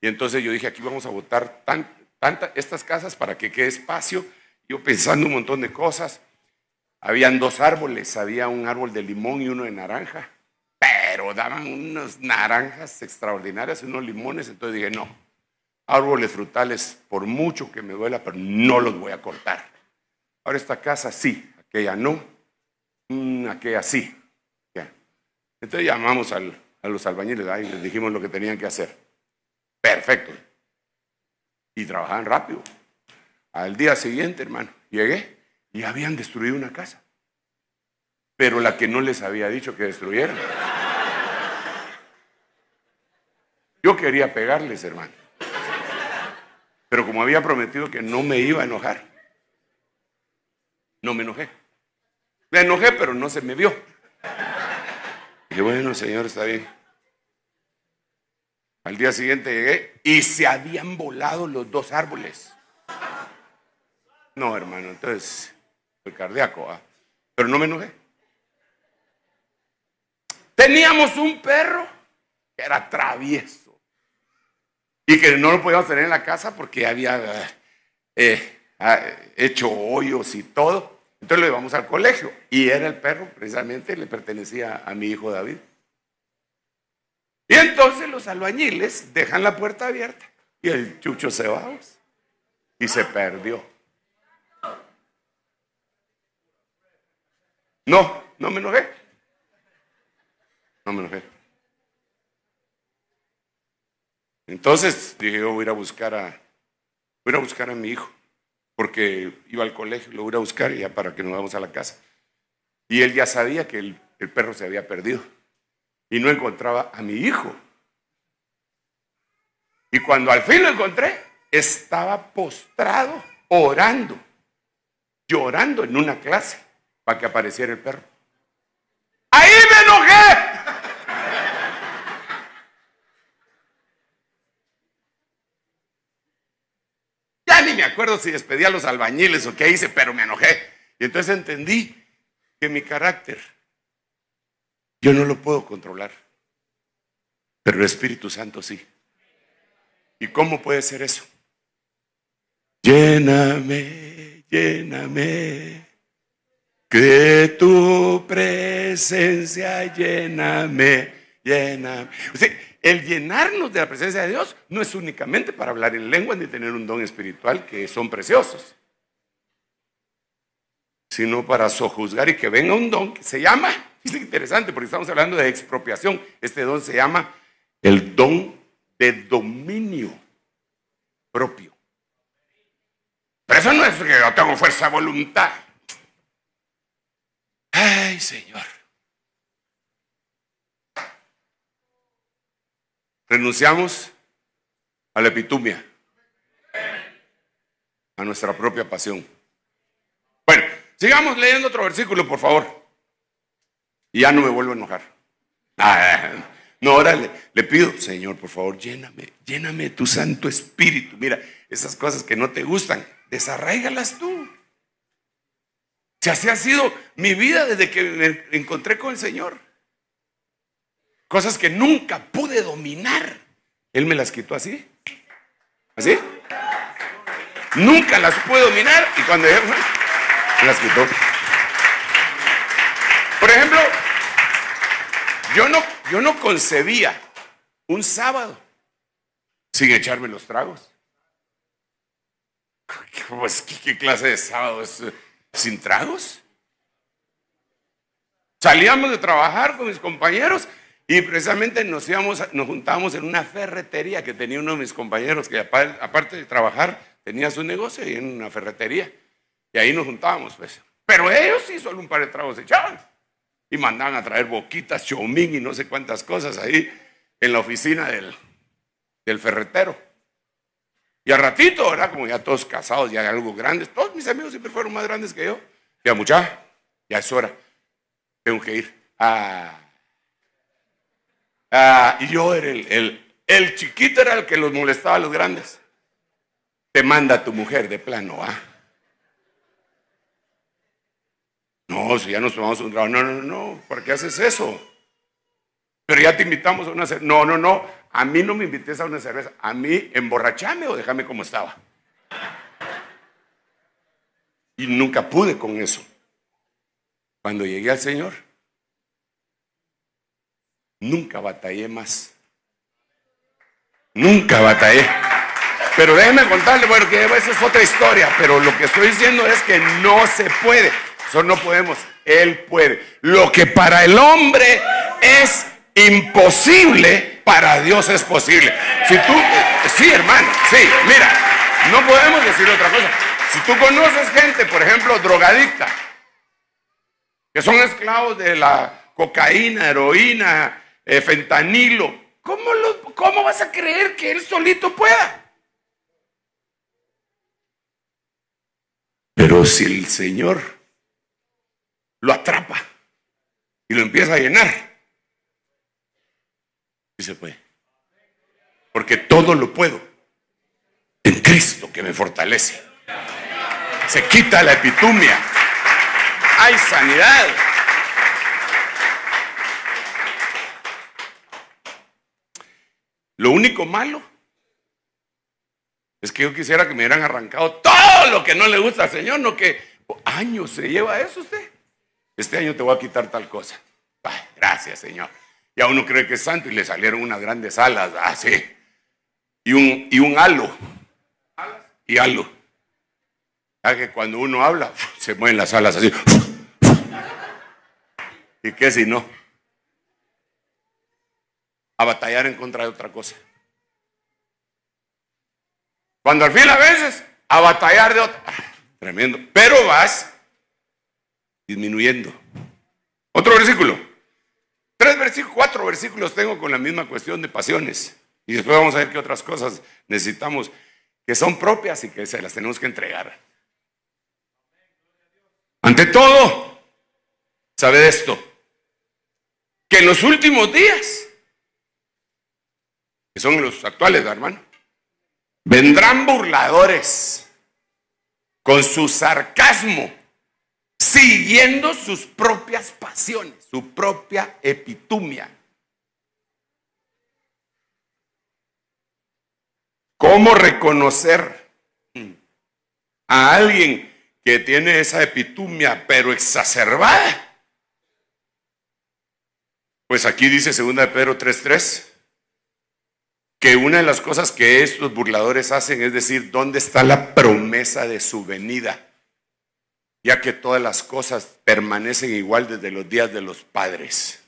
Y entonces yo dije, aquí vamos a votar estas casas para que quede espacio. Yo pensando un montón de cosas. Habían dos árboles, había un árbol de limón y uno de naranja, pero daban unas naranjas extraordinarias unos limones, entonces dije, no, árboles frutales, por mucho que me duela, pero no los voy a cortar. Ahora esta casa sí, aquella no, mm, aquella sí. Entonces llamamos a los albañiles y les dijimos lo que tenían que hacer. Perfecto. Y trabajaban rápido. Al día siguiente, hermano, llegué y habían destruido una casa. Pero la que no les había dicho que destruyeran. Yo quería pegarles, hermano. Pero como había prometido que no me iba a enojar, no me enojé. Me enojé, pero no se me vio. Y bueno, Señor, está bien. Al día siguiente llegué y se habían volado los dos árboles. No, hermano, entonces cardíaco, ¿ah? pero no me enojé. Teníamos un perro que era travieso y que no lo podíamos tener en la casa porque había eh, ah, hecho hoyos y todo. Entonces lo llevamos al colegio y era el perro, precisamente le pertenecía a mi hijo David. Y entonces los albañiles dejan la puerta abierta y el chucho se va pues, y se perdió. No, no me enojé. No me enojé. Entonces dije, yo voy a ir a buscar a, voy a, buscar a mi hijo, porque iba al colegio, lo voy a buscar ya para que nos vamos a la casa. Y él ya sabía que el perro se había perdido y no encontraba a mi hijo. Y cuando al fin lo encontré, estaba postrado, orando, llorando en una clase para que apareciera el perro. Ahí me enojé. Ya ni me acuerdo si despedí a los albañiles o qué hice, pero me enojé. Y entonces entendí que mi carácter yo no lo puedo controlar, pero el Espíritu Santo sí. ¿Y cómo puede ser eso? Lléname, lléname que tu presencia lléname, lléname. O el llenarnos de la presencia de Dios no es únicamente para hablar en lengua ni tener un don espiritual que son preciosos, sino para sojuzgar y que venga un don que se llama, es interesante porque estamos hablando de expropiación, este don se llama el don de dominio propio. Pero eso no es que yo tengo fuerza de voluntad ay Señor. Renunciamos a la epitumia, a nuestra propia pasión. Bueno, sigamos leyendo otro versículo, por favor. Y ya no me vuelvo a enojar. Ah, no, ahora le, pido, Señor, por favor, lléname, lléname tu Santo Espíritu. Mira, esas cosas que no te gustan, desarraigalas tú sea, así ha sido mi vida desde que me encontré con el Señor. Cosas que nunca pude dominar. Él me las quitó así. ¿Así? Nunca las pude dominar y cuando él me las quitó. Por ejemplo, yo no, yo no concebía un sábado sin echarme los tragos. Pues, ¿qué, clase de sábado es? sin tragos. Salíamos de trabajar con mis compañeros y precisamente nos, íbamos, nos juntábamos en una ferretería que tenía uno de mis compañeros, que aparte de trabajar tenía su negocio y en una ferretería. Y ahí nos juntábamos, pues. Pero ellos sí solo un par de tragos echaban. Y mandaban a traer boquitas, chomín y no sé cuántas cosas ahí en la oficina del ferretero. Y al ratito, ¿verdad? Como ya todos casados, ya algo grandes, todos mis amigos siempre fueron más grandes que yo. Ya mucha, ya es hora, tengo que ir. Ah. Ah, y yo era el, el, chiquito era el que los molestaba a los grandes. Te manda tu mujer de plano, ¿ah? No, si ya nos tomamos un trabajo No, no, no, ¿Por qué haces eso? Pero ya te invitamos a una... No, no, no, a mí no me invites a una cerveza, a mí emborrachame o déjame como estaba. Y nunca pude con eso. Cuando llegué al Señor, nunca batallé más. Nunca batallé. Pero déjenme contarle, bueno, que esa es otra historia, pero lo que estoy diciendo es que no se puede. Nosotros no podemos. Él puede. Lo que para el hombre es imposible, para Dios es posible. Si tú, sí, hermano, sí, mira, no podemos decir otra cosa. Si tú conoces gente, por ejemplo, drogadicta, que son esclavos de la cocaína, heroína, eh, fentanilo, ¿cómo, ¿cómo vas a creer que él solito pueda? Pero si el Señor lo atrapa y lo empieza a llenar, y se puede. Porque todo lo puedo en Cristo que me fortalece. Se quita la epitumia. Hay sanidad. Lo único malo es que yo quisiera que me hubieran arrancado todo lo que no le gusta al Señor, no que años se lleva eso usted. Este año te voy a quitar tal cosa. gracias, Señor. Ya uno cree que es santo y le salieron unas grandes alas así. Y un, y un halo. Y halo. Ya que cuando uno habla, se mueven las alas así. ¿Y qué si no? A batallar en contra de otra cosa. Cuando al fin a veces, a batallar de otra. Tremendo. Pero vas disminuyendo. Otro versículo cuatro versículos tengo con la misma cuestión de pasiones. Y después vamos a ver qué otras cosas necesitamos que son propias y que se las tenemos que entregar. Ante todo, sabe esto, que en los últimos días, que son los actuales, hermano, vendrán burladores con su sarcasmo siguiendo sus propias pasiones, su propia epitumia. ¿Cómo reconocer a alguien que tiene esa epitumia pero exacerbada? Pues aquí dice 2 de Pedro 3:3 que una de las cosas que estos burladores hacen es decir, ¿dónde está la promesa de su venida? ya que todas las cosas permanecen igual desde los días de los padres.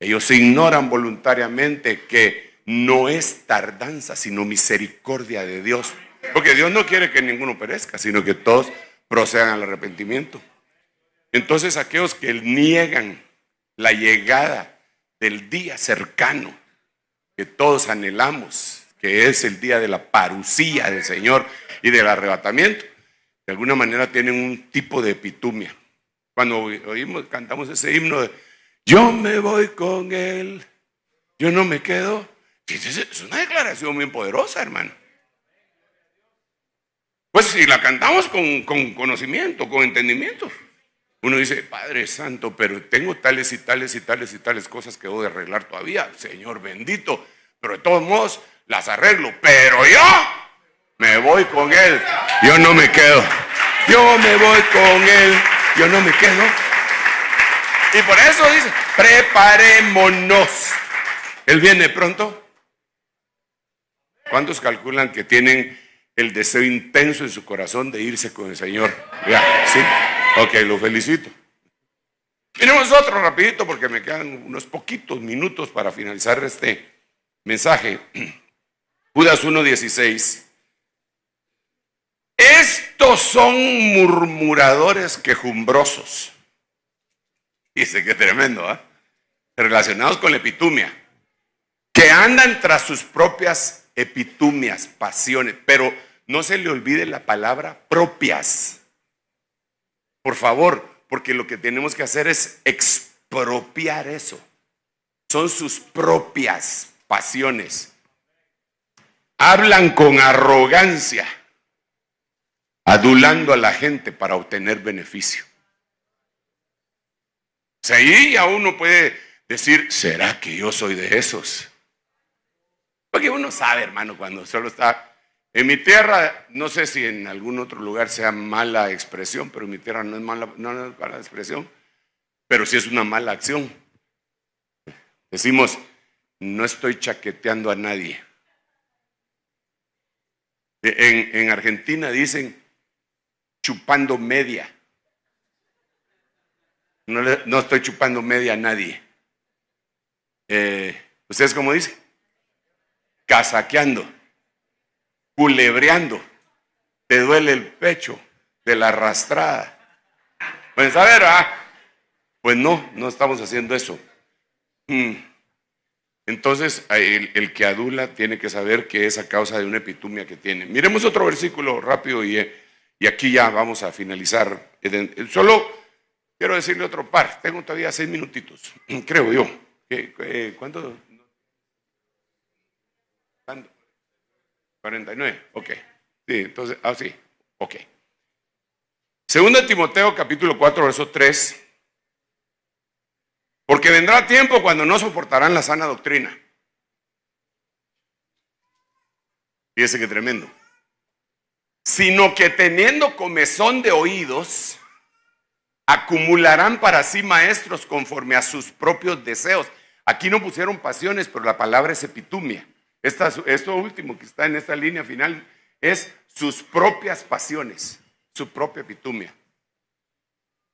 Ellos ignoran voluntariamente que no es tardanza, sino misericordia de Dios. Porque Dios no quiere que ninguno perezca, sino que todos procedan al arrepentimiento. Entonces aquellos que niegan la llegada del día cercano que todos anhelamos, que es el día de la parucía del Señor y del arrebatamiento, de alguna manera tienen un tipo de epitumia. Cuando oímos, cantamos ese himno de Yo me voy con él, yo no me quedo. Es una declaración bien poderosa, hermano. Pues si la cantamos con, con conocimiento, con entendimiento, uno dice, Padre Santo, pero tengo tales y tales y tales y tales cosas que debo de arreglar todavía. Señor bendito, pero de todos modos las arreglo. Pero yo me voy con Él. Yo no me quedo. Yo me voy con Él. Yo no me quedo. Y por eso dice, preparémonos. Él viene pronto. ¿Cuántos calculan que tienen el deseo intenso en su corazón de irse con el Señor? Ya, sí. Ok, lo felicito. Miremos otro rapidito porque me quedan unos poquitos minutos para finalizar este mensaje. Judas 1.16. Estos son murmuradores quejumbrosos. Dice que tremendo, ¿ah? Relacionados con la epitumia. Que andan tras sus propias epitumias, pasiones. Pero no se le olvide la palabra propias. Por favor, porque lo que tenemos que hacer es expropiar eso. Son sus propias pasiones. Hablan con arrogancia adulando a la gente para obtener beneficio. O pues sea, ahí ya uno puede decir, ¿será que yo soy de esos? Porque uno sabe, hermano, cuando solo está... En mi tierra, no sé si en algún otro lugar sea mala expresión, pero en mi tierra no es mala, no es mala expresión, pero sí es una mala acción. Decimos, no estoy chaqueteando a nadie. en Argentina dicen, chupando media. No, estoy chupando media a nadie. Eh, ¿Ustedes cómo dicen? Casaqueando, culebreando. Te duele el pecho de la arrastrada. Pues a ver, ah, pues no, no estamos haciendo eso. Mm. Entonces, el, el, que adula tiene que saber que es a causa de una epitumia que tiene. Miremos otro versículo rápido y eh, y aquí ya vamos a finalizar. Eh, solo quiero decirle otro par. Tengo todavía seis minutitos, creo yo. ¿Cuánto? ¿Cuánto? 49, ok. Sí, entonces, ah, sí, ok. Segundo Timoteo capítulo 4, verso 3. Porque vendrá tiempo cuando no soportarán la sana doctrina. Fíjense que tremendo sino que teniendo comezón de oídos, acumularán para sí maestros conforme a sus propios deseos. Aquí no pusieron pasiones, pero la palabra es epitumia. esto último que está en esta línea final es sus propias pasiones, su propia epitumia.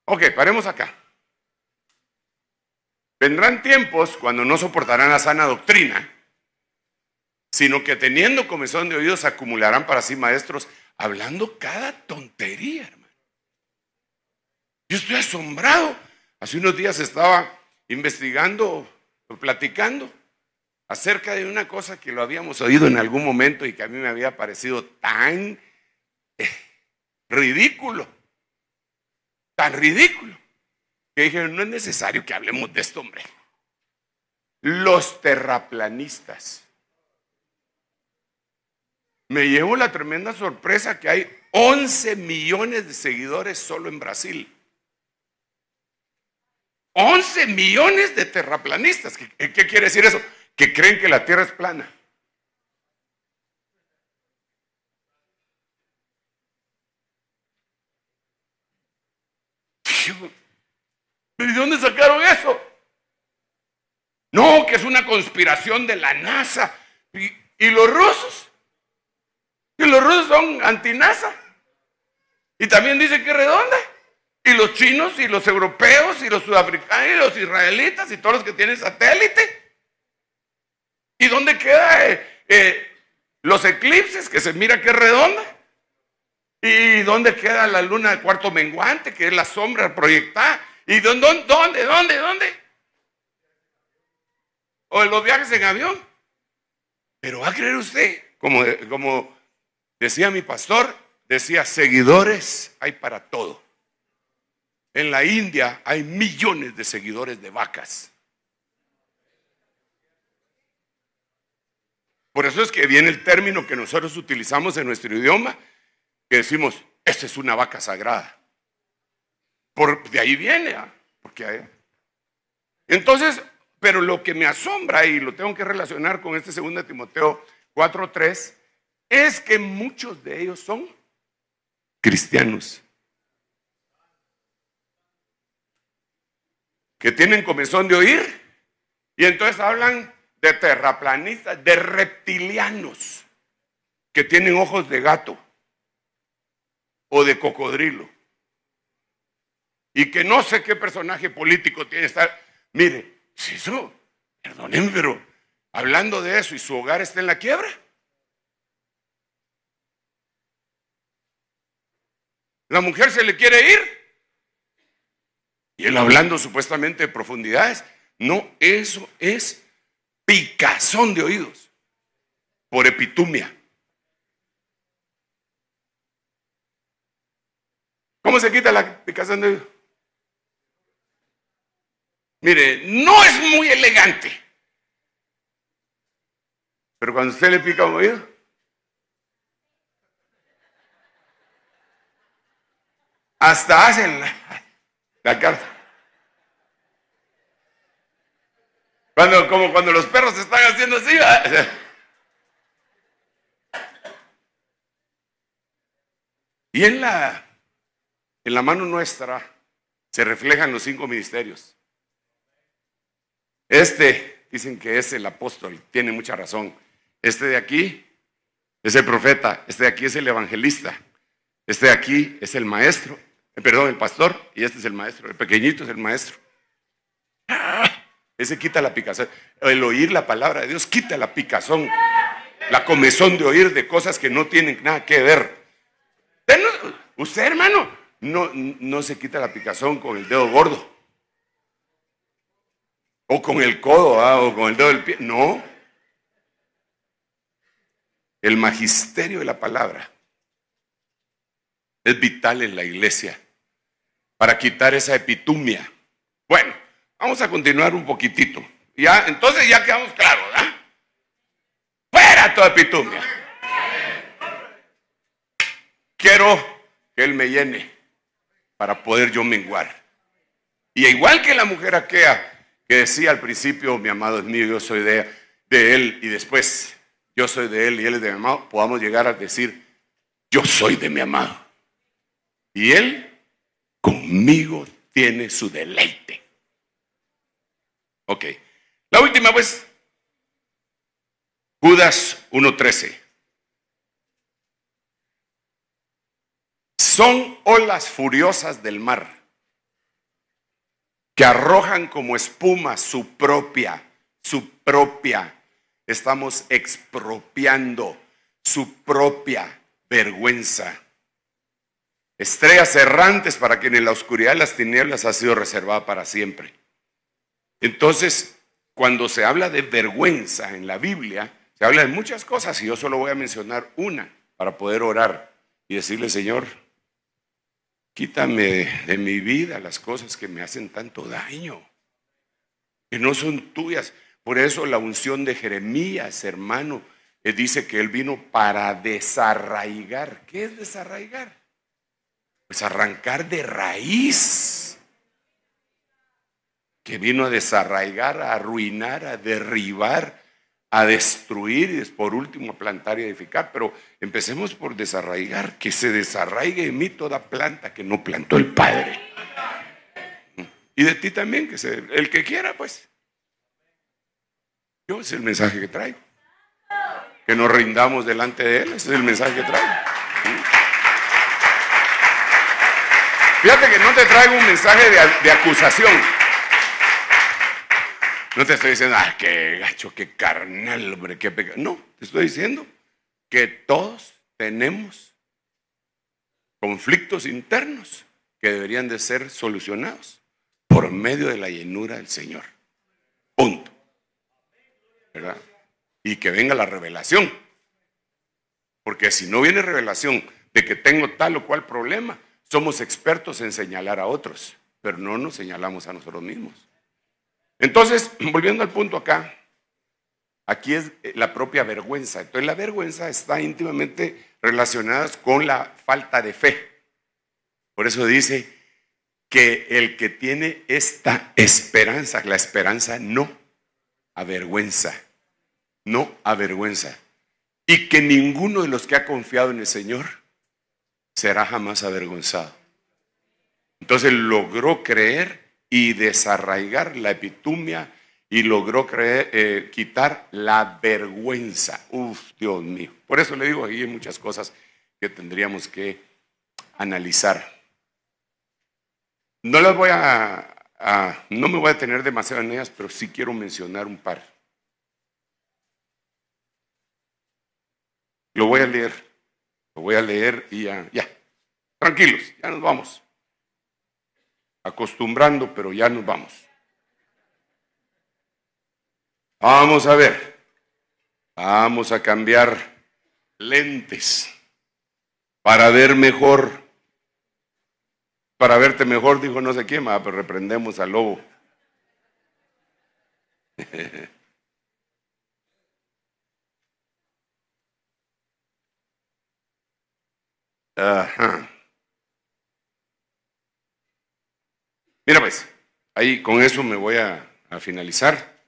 Ok, paremos acá. Vendrán tiempos cuando no soportarán la sana doctrina, sino que teniendo comezón de oídos acumularán para sí maestros hablando cada tontería, hermano. Yo estoy asombrado. Hace unos días estaba investigando, o platicando acerca de una cosa que lo habíamos oído en algún momento y que a mí me había parecido tan eh, ridículo, tan ridículo, que dije, no es necesario que hablemos de esto, hombre. Los terraplanistas me llevo la tremenda sorpresa que hay 11 millones de seguidores solo en Brasil. 11 millones de terraplanistas. ¿Qué, quiere decir eso? Que creen que la Tierra es plana. ¿De dónde sacaron eso? No, que es una conspiración de la NASA. y los rusos? Y los rusos son antinasa. Y también dicen que redonda. Y los chinos y los europeos y los sudafricanos y los israelitas y todos los que tienen satélite. ¿Y dónde quedan eh, eh, los eclipses que se mira que es redonda? ¿Y dónde queda la luna de cuarto menguante que es la sombra proyectada? ¿Y dónde, dónde, dónde, dónde? O en los viajes en avión. Pero va a creer usted, como, como Decía mi pastor, decía, seguidores hay para todo. En la India hay millones de seguidores de vacas. Por eso es que viene el término que nosotros utilizamos en nuestro idioma, que decimos, esta es una vaca sagrada. Por, de ahí viene, ¿ah? porque hay... Entonces, pero lo que me asombra y lo tengo que relacionar con este segundo Timoteo 4.3, es que muchos de ellos son cristianos. Que tienen comezón de oír y entonces hablan de terraplanistas, de reptilianos que tienen ojos de gato o de cocodrilo. Y que no sé qué personaje político tiene estar. Mire, si eso, perdónenme, pero hablando de eso y su hogar está en la quiebra. mujer se le quiere ir. Y él hablando supuestamente de profundidades. No, eso es picazón de oídos por epitumia. ¿Cómo se quita la picazón de oídos? Mire, no es muy elegante. Pero cuando usted le pica un oído, Hasta hacen la, carta. Cuando, como cuando los perros están haciendo así. Y en la, en la mano nuestra se reflejan los cinco ministerios. Este, dicen que es el apóstol, tiene mucha razón. Este de aquí es el profeta, este de aquí es el evangelista, este de aquí es el maestro eh, perdón, el pastor, y este es el maestro, el pequeñito es el maestro. Ese quita la picazón. El oír la palabra de Dios quita la picazón, la comezón de oír de cosas que no tienen nada que ver. Usted, hermano, no, no se quita la picazón con el dedo gordo. O con el codo, ah, o con el dedo del pie. No. El magisterio de la palabra es vital en la iglesia para quitar esa epitumia. Bueno, vamos a continuar un poquitito. Ya, entonces ya quedamos claros, ¿verdad? ¡Fuera tu epitumia! Quiero que Él me llene para poder yo menguar. Y igual que la mujer aquea que decía al principio, mi amado es mío, yo soy de, de Él, y después yo soy de Él y Él es de mi amado, podamos llegar a decir, yo soy de mi amado. Y Él Conmigo tiene su deleite. Ok. La última vez. Pues. Judas 1.13. Son olas furiosas del mar que arrojan como espuma su propia, su propia. Estamos expropiando su propia vergüenza estrellas errantes para en la oscuridad las tinieblas ha sido reservada para siempre. Entonces, cuando se habla de vergüenza en la Biblia, se habla de muchas cosas y yo solo voy a mencionar una para poder orar y decirle, Señor, quítame de mi vida las cosas que me hacen tanto daño, que no son tuyas. Por eso la unción de Jeremías, hermano, eh, dice que él vino para desarraigar. ¿Qué es desarraigar? Pues arrancar de raíz, que vino a desarraigar, a arruinar, a derribar, a destruir y por último a plantar y edificar. Pero empecemos por desarraigar, que se desarraigue en mí toda planta que no plantó el Padre. Y de ti también, que se, el que quiera, pues. Yo es el mensaje que traigo. Que nos rindamos delante de Él, ese es el mensaje que traigo. Fíjate que no te traigo un mensaje de, acusación. No te estoy diciendo, ah, qué gacho, qué carnal, hombre, qué pecado. No, te estoy diciendo que todos tenemos conflictos internos que deberían de ser solucionados por medio de la llenura del Señor. Punto. ¿Verdad? Y que venga la revelación. Porque si no viene revelación de que tengo tal o cual problema, somos expertos en señalar a otros, pero no nos señalamos a nosotros mismos. Entonces, volviendo al punto acá, aquí es eh, la propia vergüenza. Entonces, la vergüenza está íntimamente relacionada con la falta de fe. Por eso dice que el que tiene esta esperanza, la esperanza no avergüenza, no avergüenza. Y que ninguno de los que ha confiado en el Señor será jamás avergonzado. Entonces logró creer y desarraigar la epitumia y logró creer, eh, quitar la vergüenza. Uf, Dios mío. Por eso le digo, aquí hay muchas cosas que tendríamos que analizar. No las voy a, no me voy a tener demasiado en ellas, pero sí quiero mencionar un par. Lo voy a leer voy a leer y ya, ya. Tranquilos, ya nos vamos. Acostumbrando, pero ya nos vamos. Vamos a ver. Vamos a cambiar lentes para ver mejor. Para verte mejor, dijo no sé quién, pero reprendemos al lobo. Mira pues, ahí con eso me voy a, finalizar.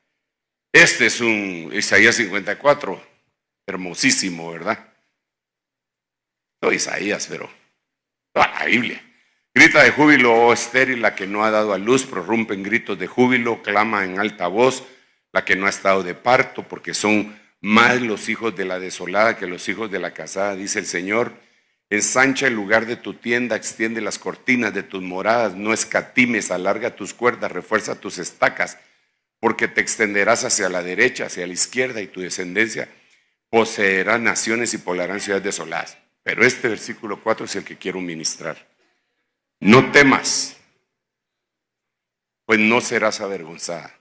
Este es un Isaías 54, hermosísimo, ¿verdad? No Isaías, pero toda la Biblia. Grita de júbilo, oh estéril, la que no ha dado a luz, prorrumpe en gritos de júbilo, clama en alta voz, la que no ha estado de parto, porque son más los hijos de la desolada que los hijos de la casada, dice el Señor Ensancha el lugar de tu tienda, extiende las cortinas de tus moradas, no escatimes, alarga tus cuerdas, refuerza tus estacas, porque te extenderás hacia la derecha, hacia la izquierda, y tu descendencia poseerá naciones y poblarán ciudades desoladas. Pero este versículo 4 es el que quiero ministrar. No temas, pues no serás avergonzada.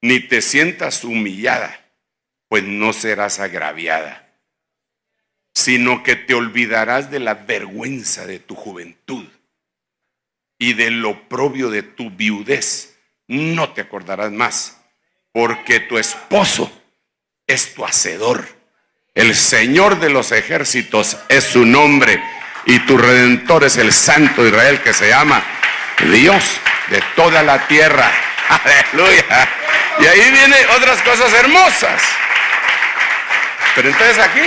Ni te sientas humillada, pues no serás agraviada sino que te olvidarás de la vergüenza de tu juventud y de lo propio de tu viudez. No te acordarás más, porque tu esposo es tu hacedor. El Señor de los ejércitos es su nombre y tu redentor es el Santo Israel que se llama Dios de toda la tierra. Aleluya. Y ahí vienen otras cosas hermosas. Pero entonces aquí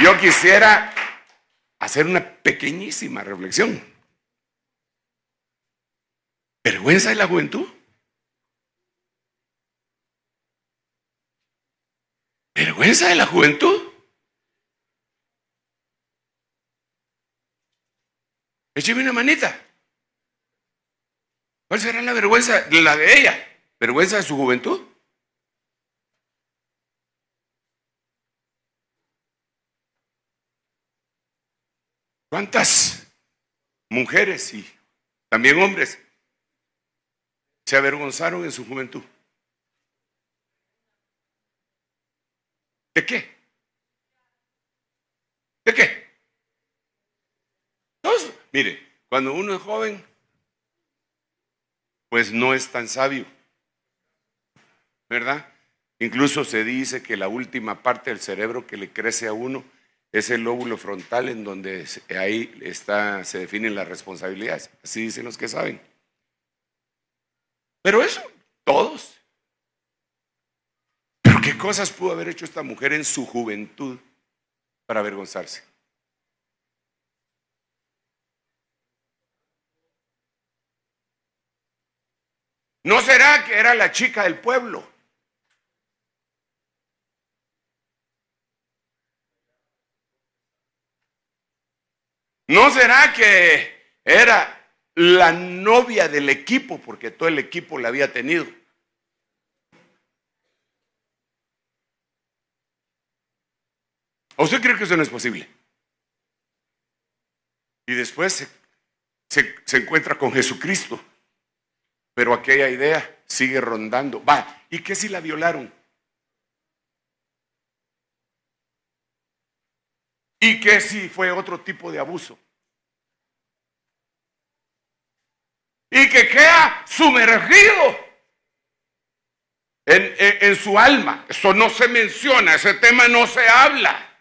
yo quisiera hacer una pequeñísima reflexión. ¿Vergüenza de la juventud? ¿Vergüenza de la juventud? Écheme una manita. ¿Cuál será la vergüenza? La de ella. ¿Vergüenza de su juventud? ¿Cuántas mujeres y también hombres se avergonzaron en su juventud? ¿De qué? ¿De qué? mire, cuando uno es joven, pues no es tan sabio, ¿verdad? Incluso se dice que la última parte del cerebro que le crece a uno es el lóbulo frontal en donde ahí está, se definen las responsabilidades. Así dicen los que saben. Pero eso, todos. Pero qué cosas pudo haber hecho esta mujer en su juventud para avergonzarse. ¿No será que era la chica del pueblo? ¿No será que era la novia del equipo? Porque todo el equipo la había tenido. ¿O usted cree que eso no es posible? Y después se, se encuentra con Jesucristo. Pero aquella idea sigue rondando. Va, ¿y qué si la violaron? ¿Y que si fue otro tipo de abuso? Y que queda sumergido en, su alma. Eso no se menciona, ese tema no se habla.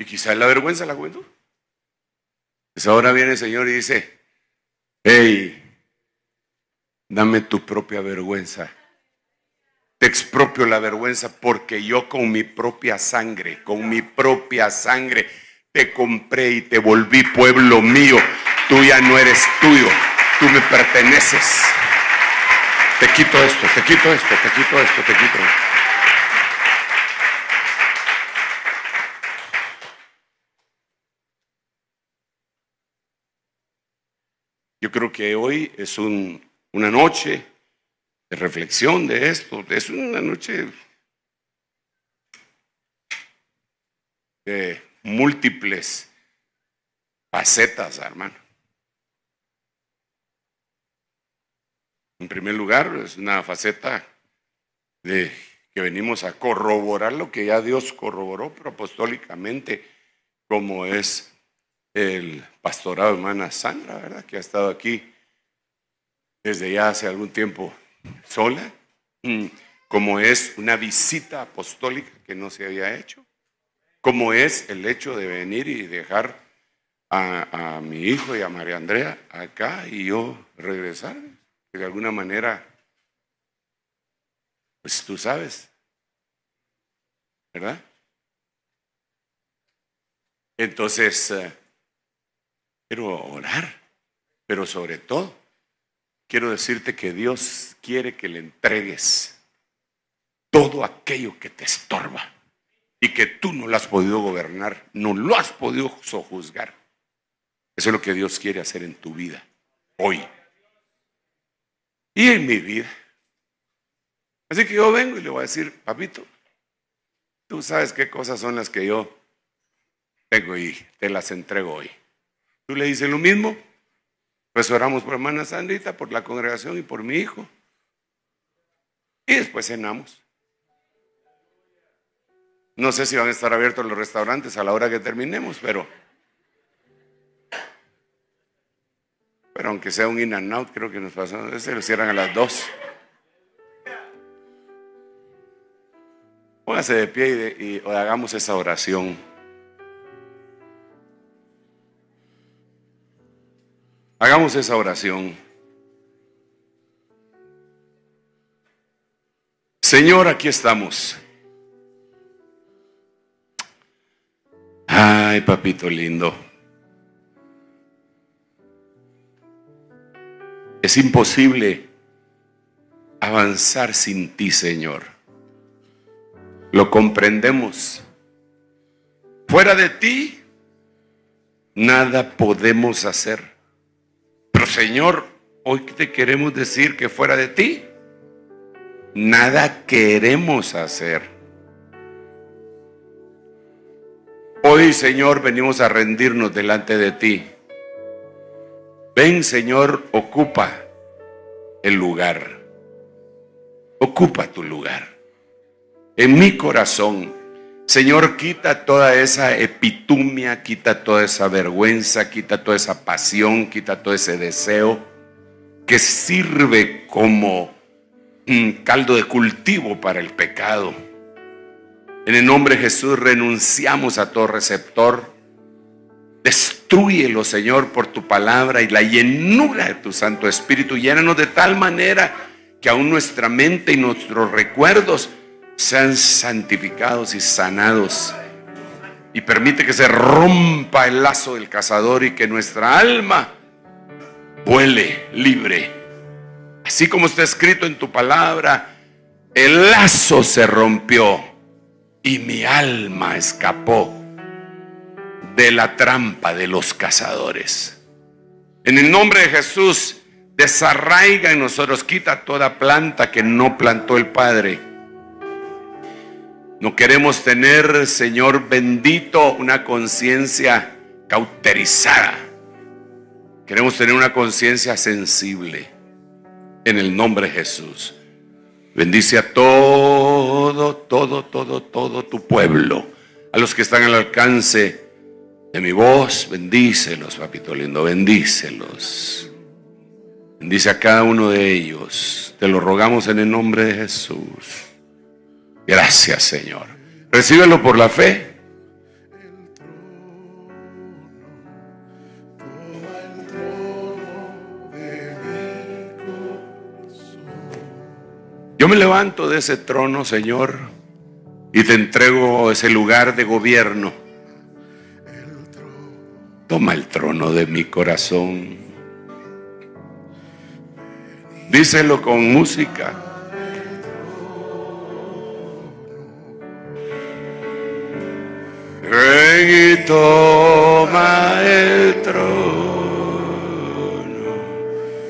Y quizás la vergüenza la juventud. Pues ahora viene el Señor y dice, hey, dame tu propia vergüenza. Te expropio la vergüenza porque yo con mi propia sangre, con mi propia sangre, te compré y te volví pueblo mío. Tú ya no eres tuyo, tú me perteneces. Te quito esto, te quito esto, te quito esto, te quito esto. Yo creo que hoy es una noche de reflexión de esto. Es una noche de múltiples facetas, hermano. En primer lugar, es una faceta de que venimos a corroborar lo que ya Dios corroboró, como es el pastorado hermana Sandra, ¿verdad? Que ha estado aquí desde ya hace algún tiempo sola, mm, como es una visita apostólica que no se había hecho, como es el hecho de venir y dejar a, mi hijo y a María Andrea acá y yo regresar, de alguna manera, pues tú sabes, ¿verdad? Entonces, eh, quiero orar, pero sobre todo quiero decirte que Dios quiere que le entregues todo aquello que te estorba y que tú no lo has podido gobernar, no lo has podido sojuzgar. Eso es lo que Dios quiere hacer en tu vida, hoy. Y en mi vida. Así que yo vengo y le voy a decir, papito, tú sabes qué cosas son las que yo tengo y te las entrego hoy. Tú le dices lo mismo, pues oramos por hermana Sandrita, por la congregación y por mi hijo. Y después cenamos. No sé si van a estar abiertos los restaurantes a la hora que terminemos, pero. Pero aunque sea un in and out, creo que nos pasa. Se lo cierran a las dos. Póngase de pie y hagamos esa oración. Hagamos esa oración. Señor, aquí estamos. Ay, papito lindo. Es imposible avanzar sin ti, Señor. Lo comprendemos. Fuera de ti, nada podemos hacer. Señor, hoy te queremos decir que fuera de ti, nada queremos hacer. Hoy, Señor, venimos a rendirnos delante de ti. Ven, Señor, ocupa el lugar. Ocupa tu lugar. En mi corazón, Señor, quita toda esa epitumia, quita toda esa vergüenza, quita toda esa pasión, quita todo ese deseo que sirve como un caldo de cultivo para el pecado. En el nombre de Jesús renunciamos a todo receptor. Destruyelo, Señor, por tu palabra y la llenura de tu Santo Espíritu. Llénanos de tal manera que aún nuestra mente y nuestros recuerdos sean santificados y sanados. Y permite que se rompa el lazo del cazador y que nuestra alma vuele libre. Así como está escrito en tu palabra, el lazo se rompió y mi alma escapó de la trampa de los cazadores. En el nombre de Jesús, desarraiga en nosotros, quita toda planta que no plantó el Padre no queremos tener, Señor bendito, una conciencia cauterizada. Queremos tener una conciencia sensible. En el nombre de Jesús. Bendice a todo, todo, todo, todo tu pueblo. A los que están al alcance de mi voz, bendícelos, papito lindo, bendícelos. Bendice a cada uno de ellos. Te lo rogamos en el nombre de Jesús. Gracias, Señor. Recíbelo por la fe. Yo me levanto de ese trono, Señor, y te entrego ese lugar de gobierno. Toma el trono de mi corazón. Díselo con música. Ven y toma el trono,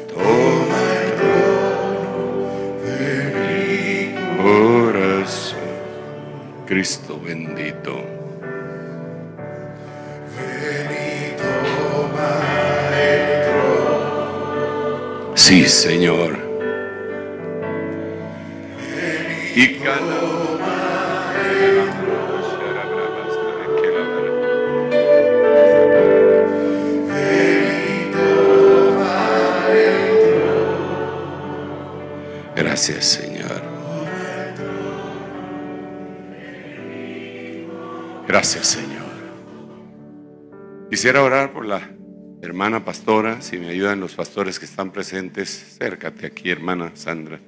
toma el trono de mi corazón, Cristo bendito. Ven y toma el trono. Sí, Señor. Ven y, y Gracias, Señor. Gracias, Señor. Quisiera orar por la hermana pastora, si me ayudan los pastores que están presentes, cércate aquí, hermana Sandra.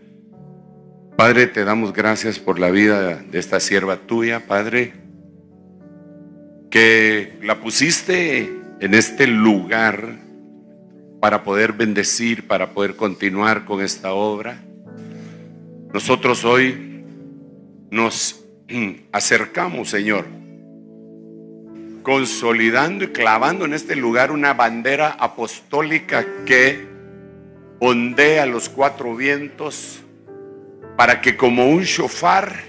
Padre, te damos gracias por la vida de esta sierva tuya, Padre, que la pusiste en este lugar para poder bendecir, para poder continuar con esta obra. Nosotros hoy nos acercamos, Señor, consolidando y clavando en este lugar una bandera apostólica que ondea los cuatro vientos para que como un shofar,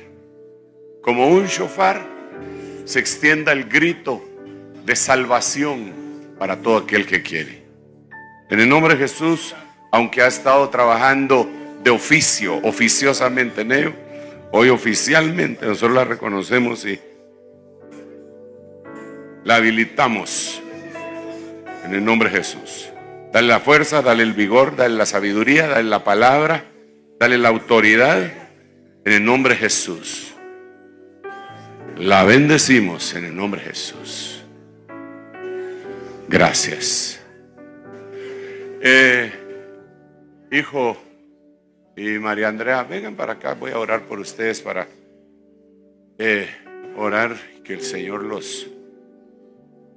como un chofar se extienda el grito de salvación para todo aquel que quiere. En el nombre de Jesús, aunque ha estado trabajando de oficio, oficiosamente en ello. Hoy oficialmente nosotros la reconocemos y la habilitamos en el nombre de Jesús. Dale la fuerza, dale el vigor, dale la sabiduría, dale la palabra, dale la autoridad en el nombre de Jesús. La bendecimos en el nombre de Jesús. Gracias. Eh, hijo y María Andrea, vengan para acá, voy a orar por ustedes para eh, orar que el Señor los,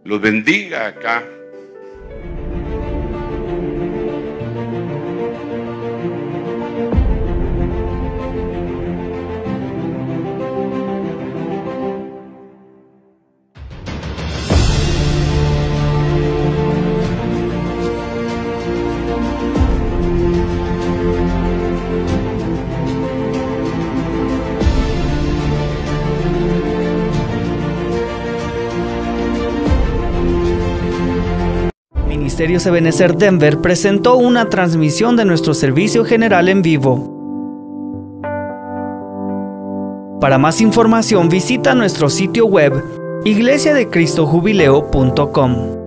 los bendiga acá Ministerio Denver presentó una transmisión de nuestro servicio general en vivo. Para más información visita nuestro sitio web iglesiadecristojubileo.com.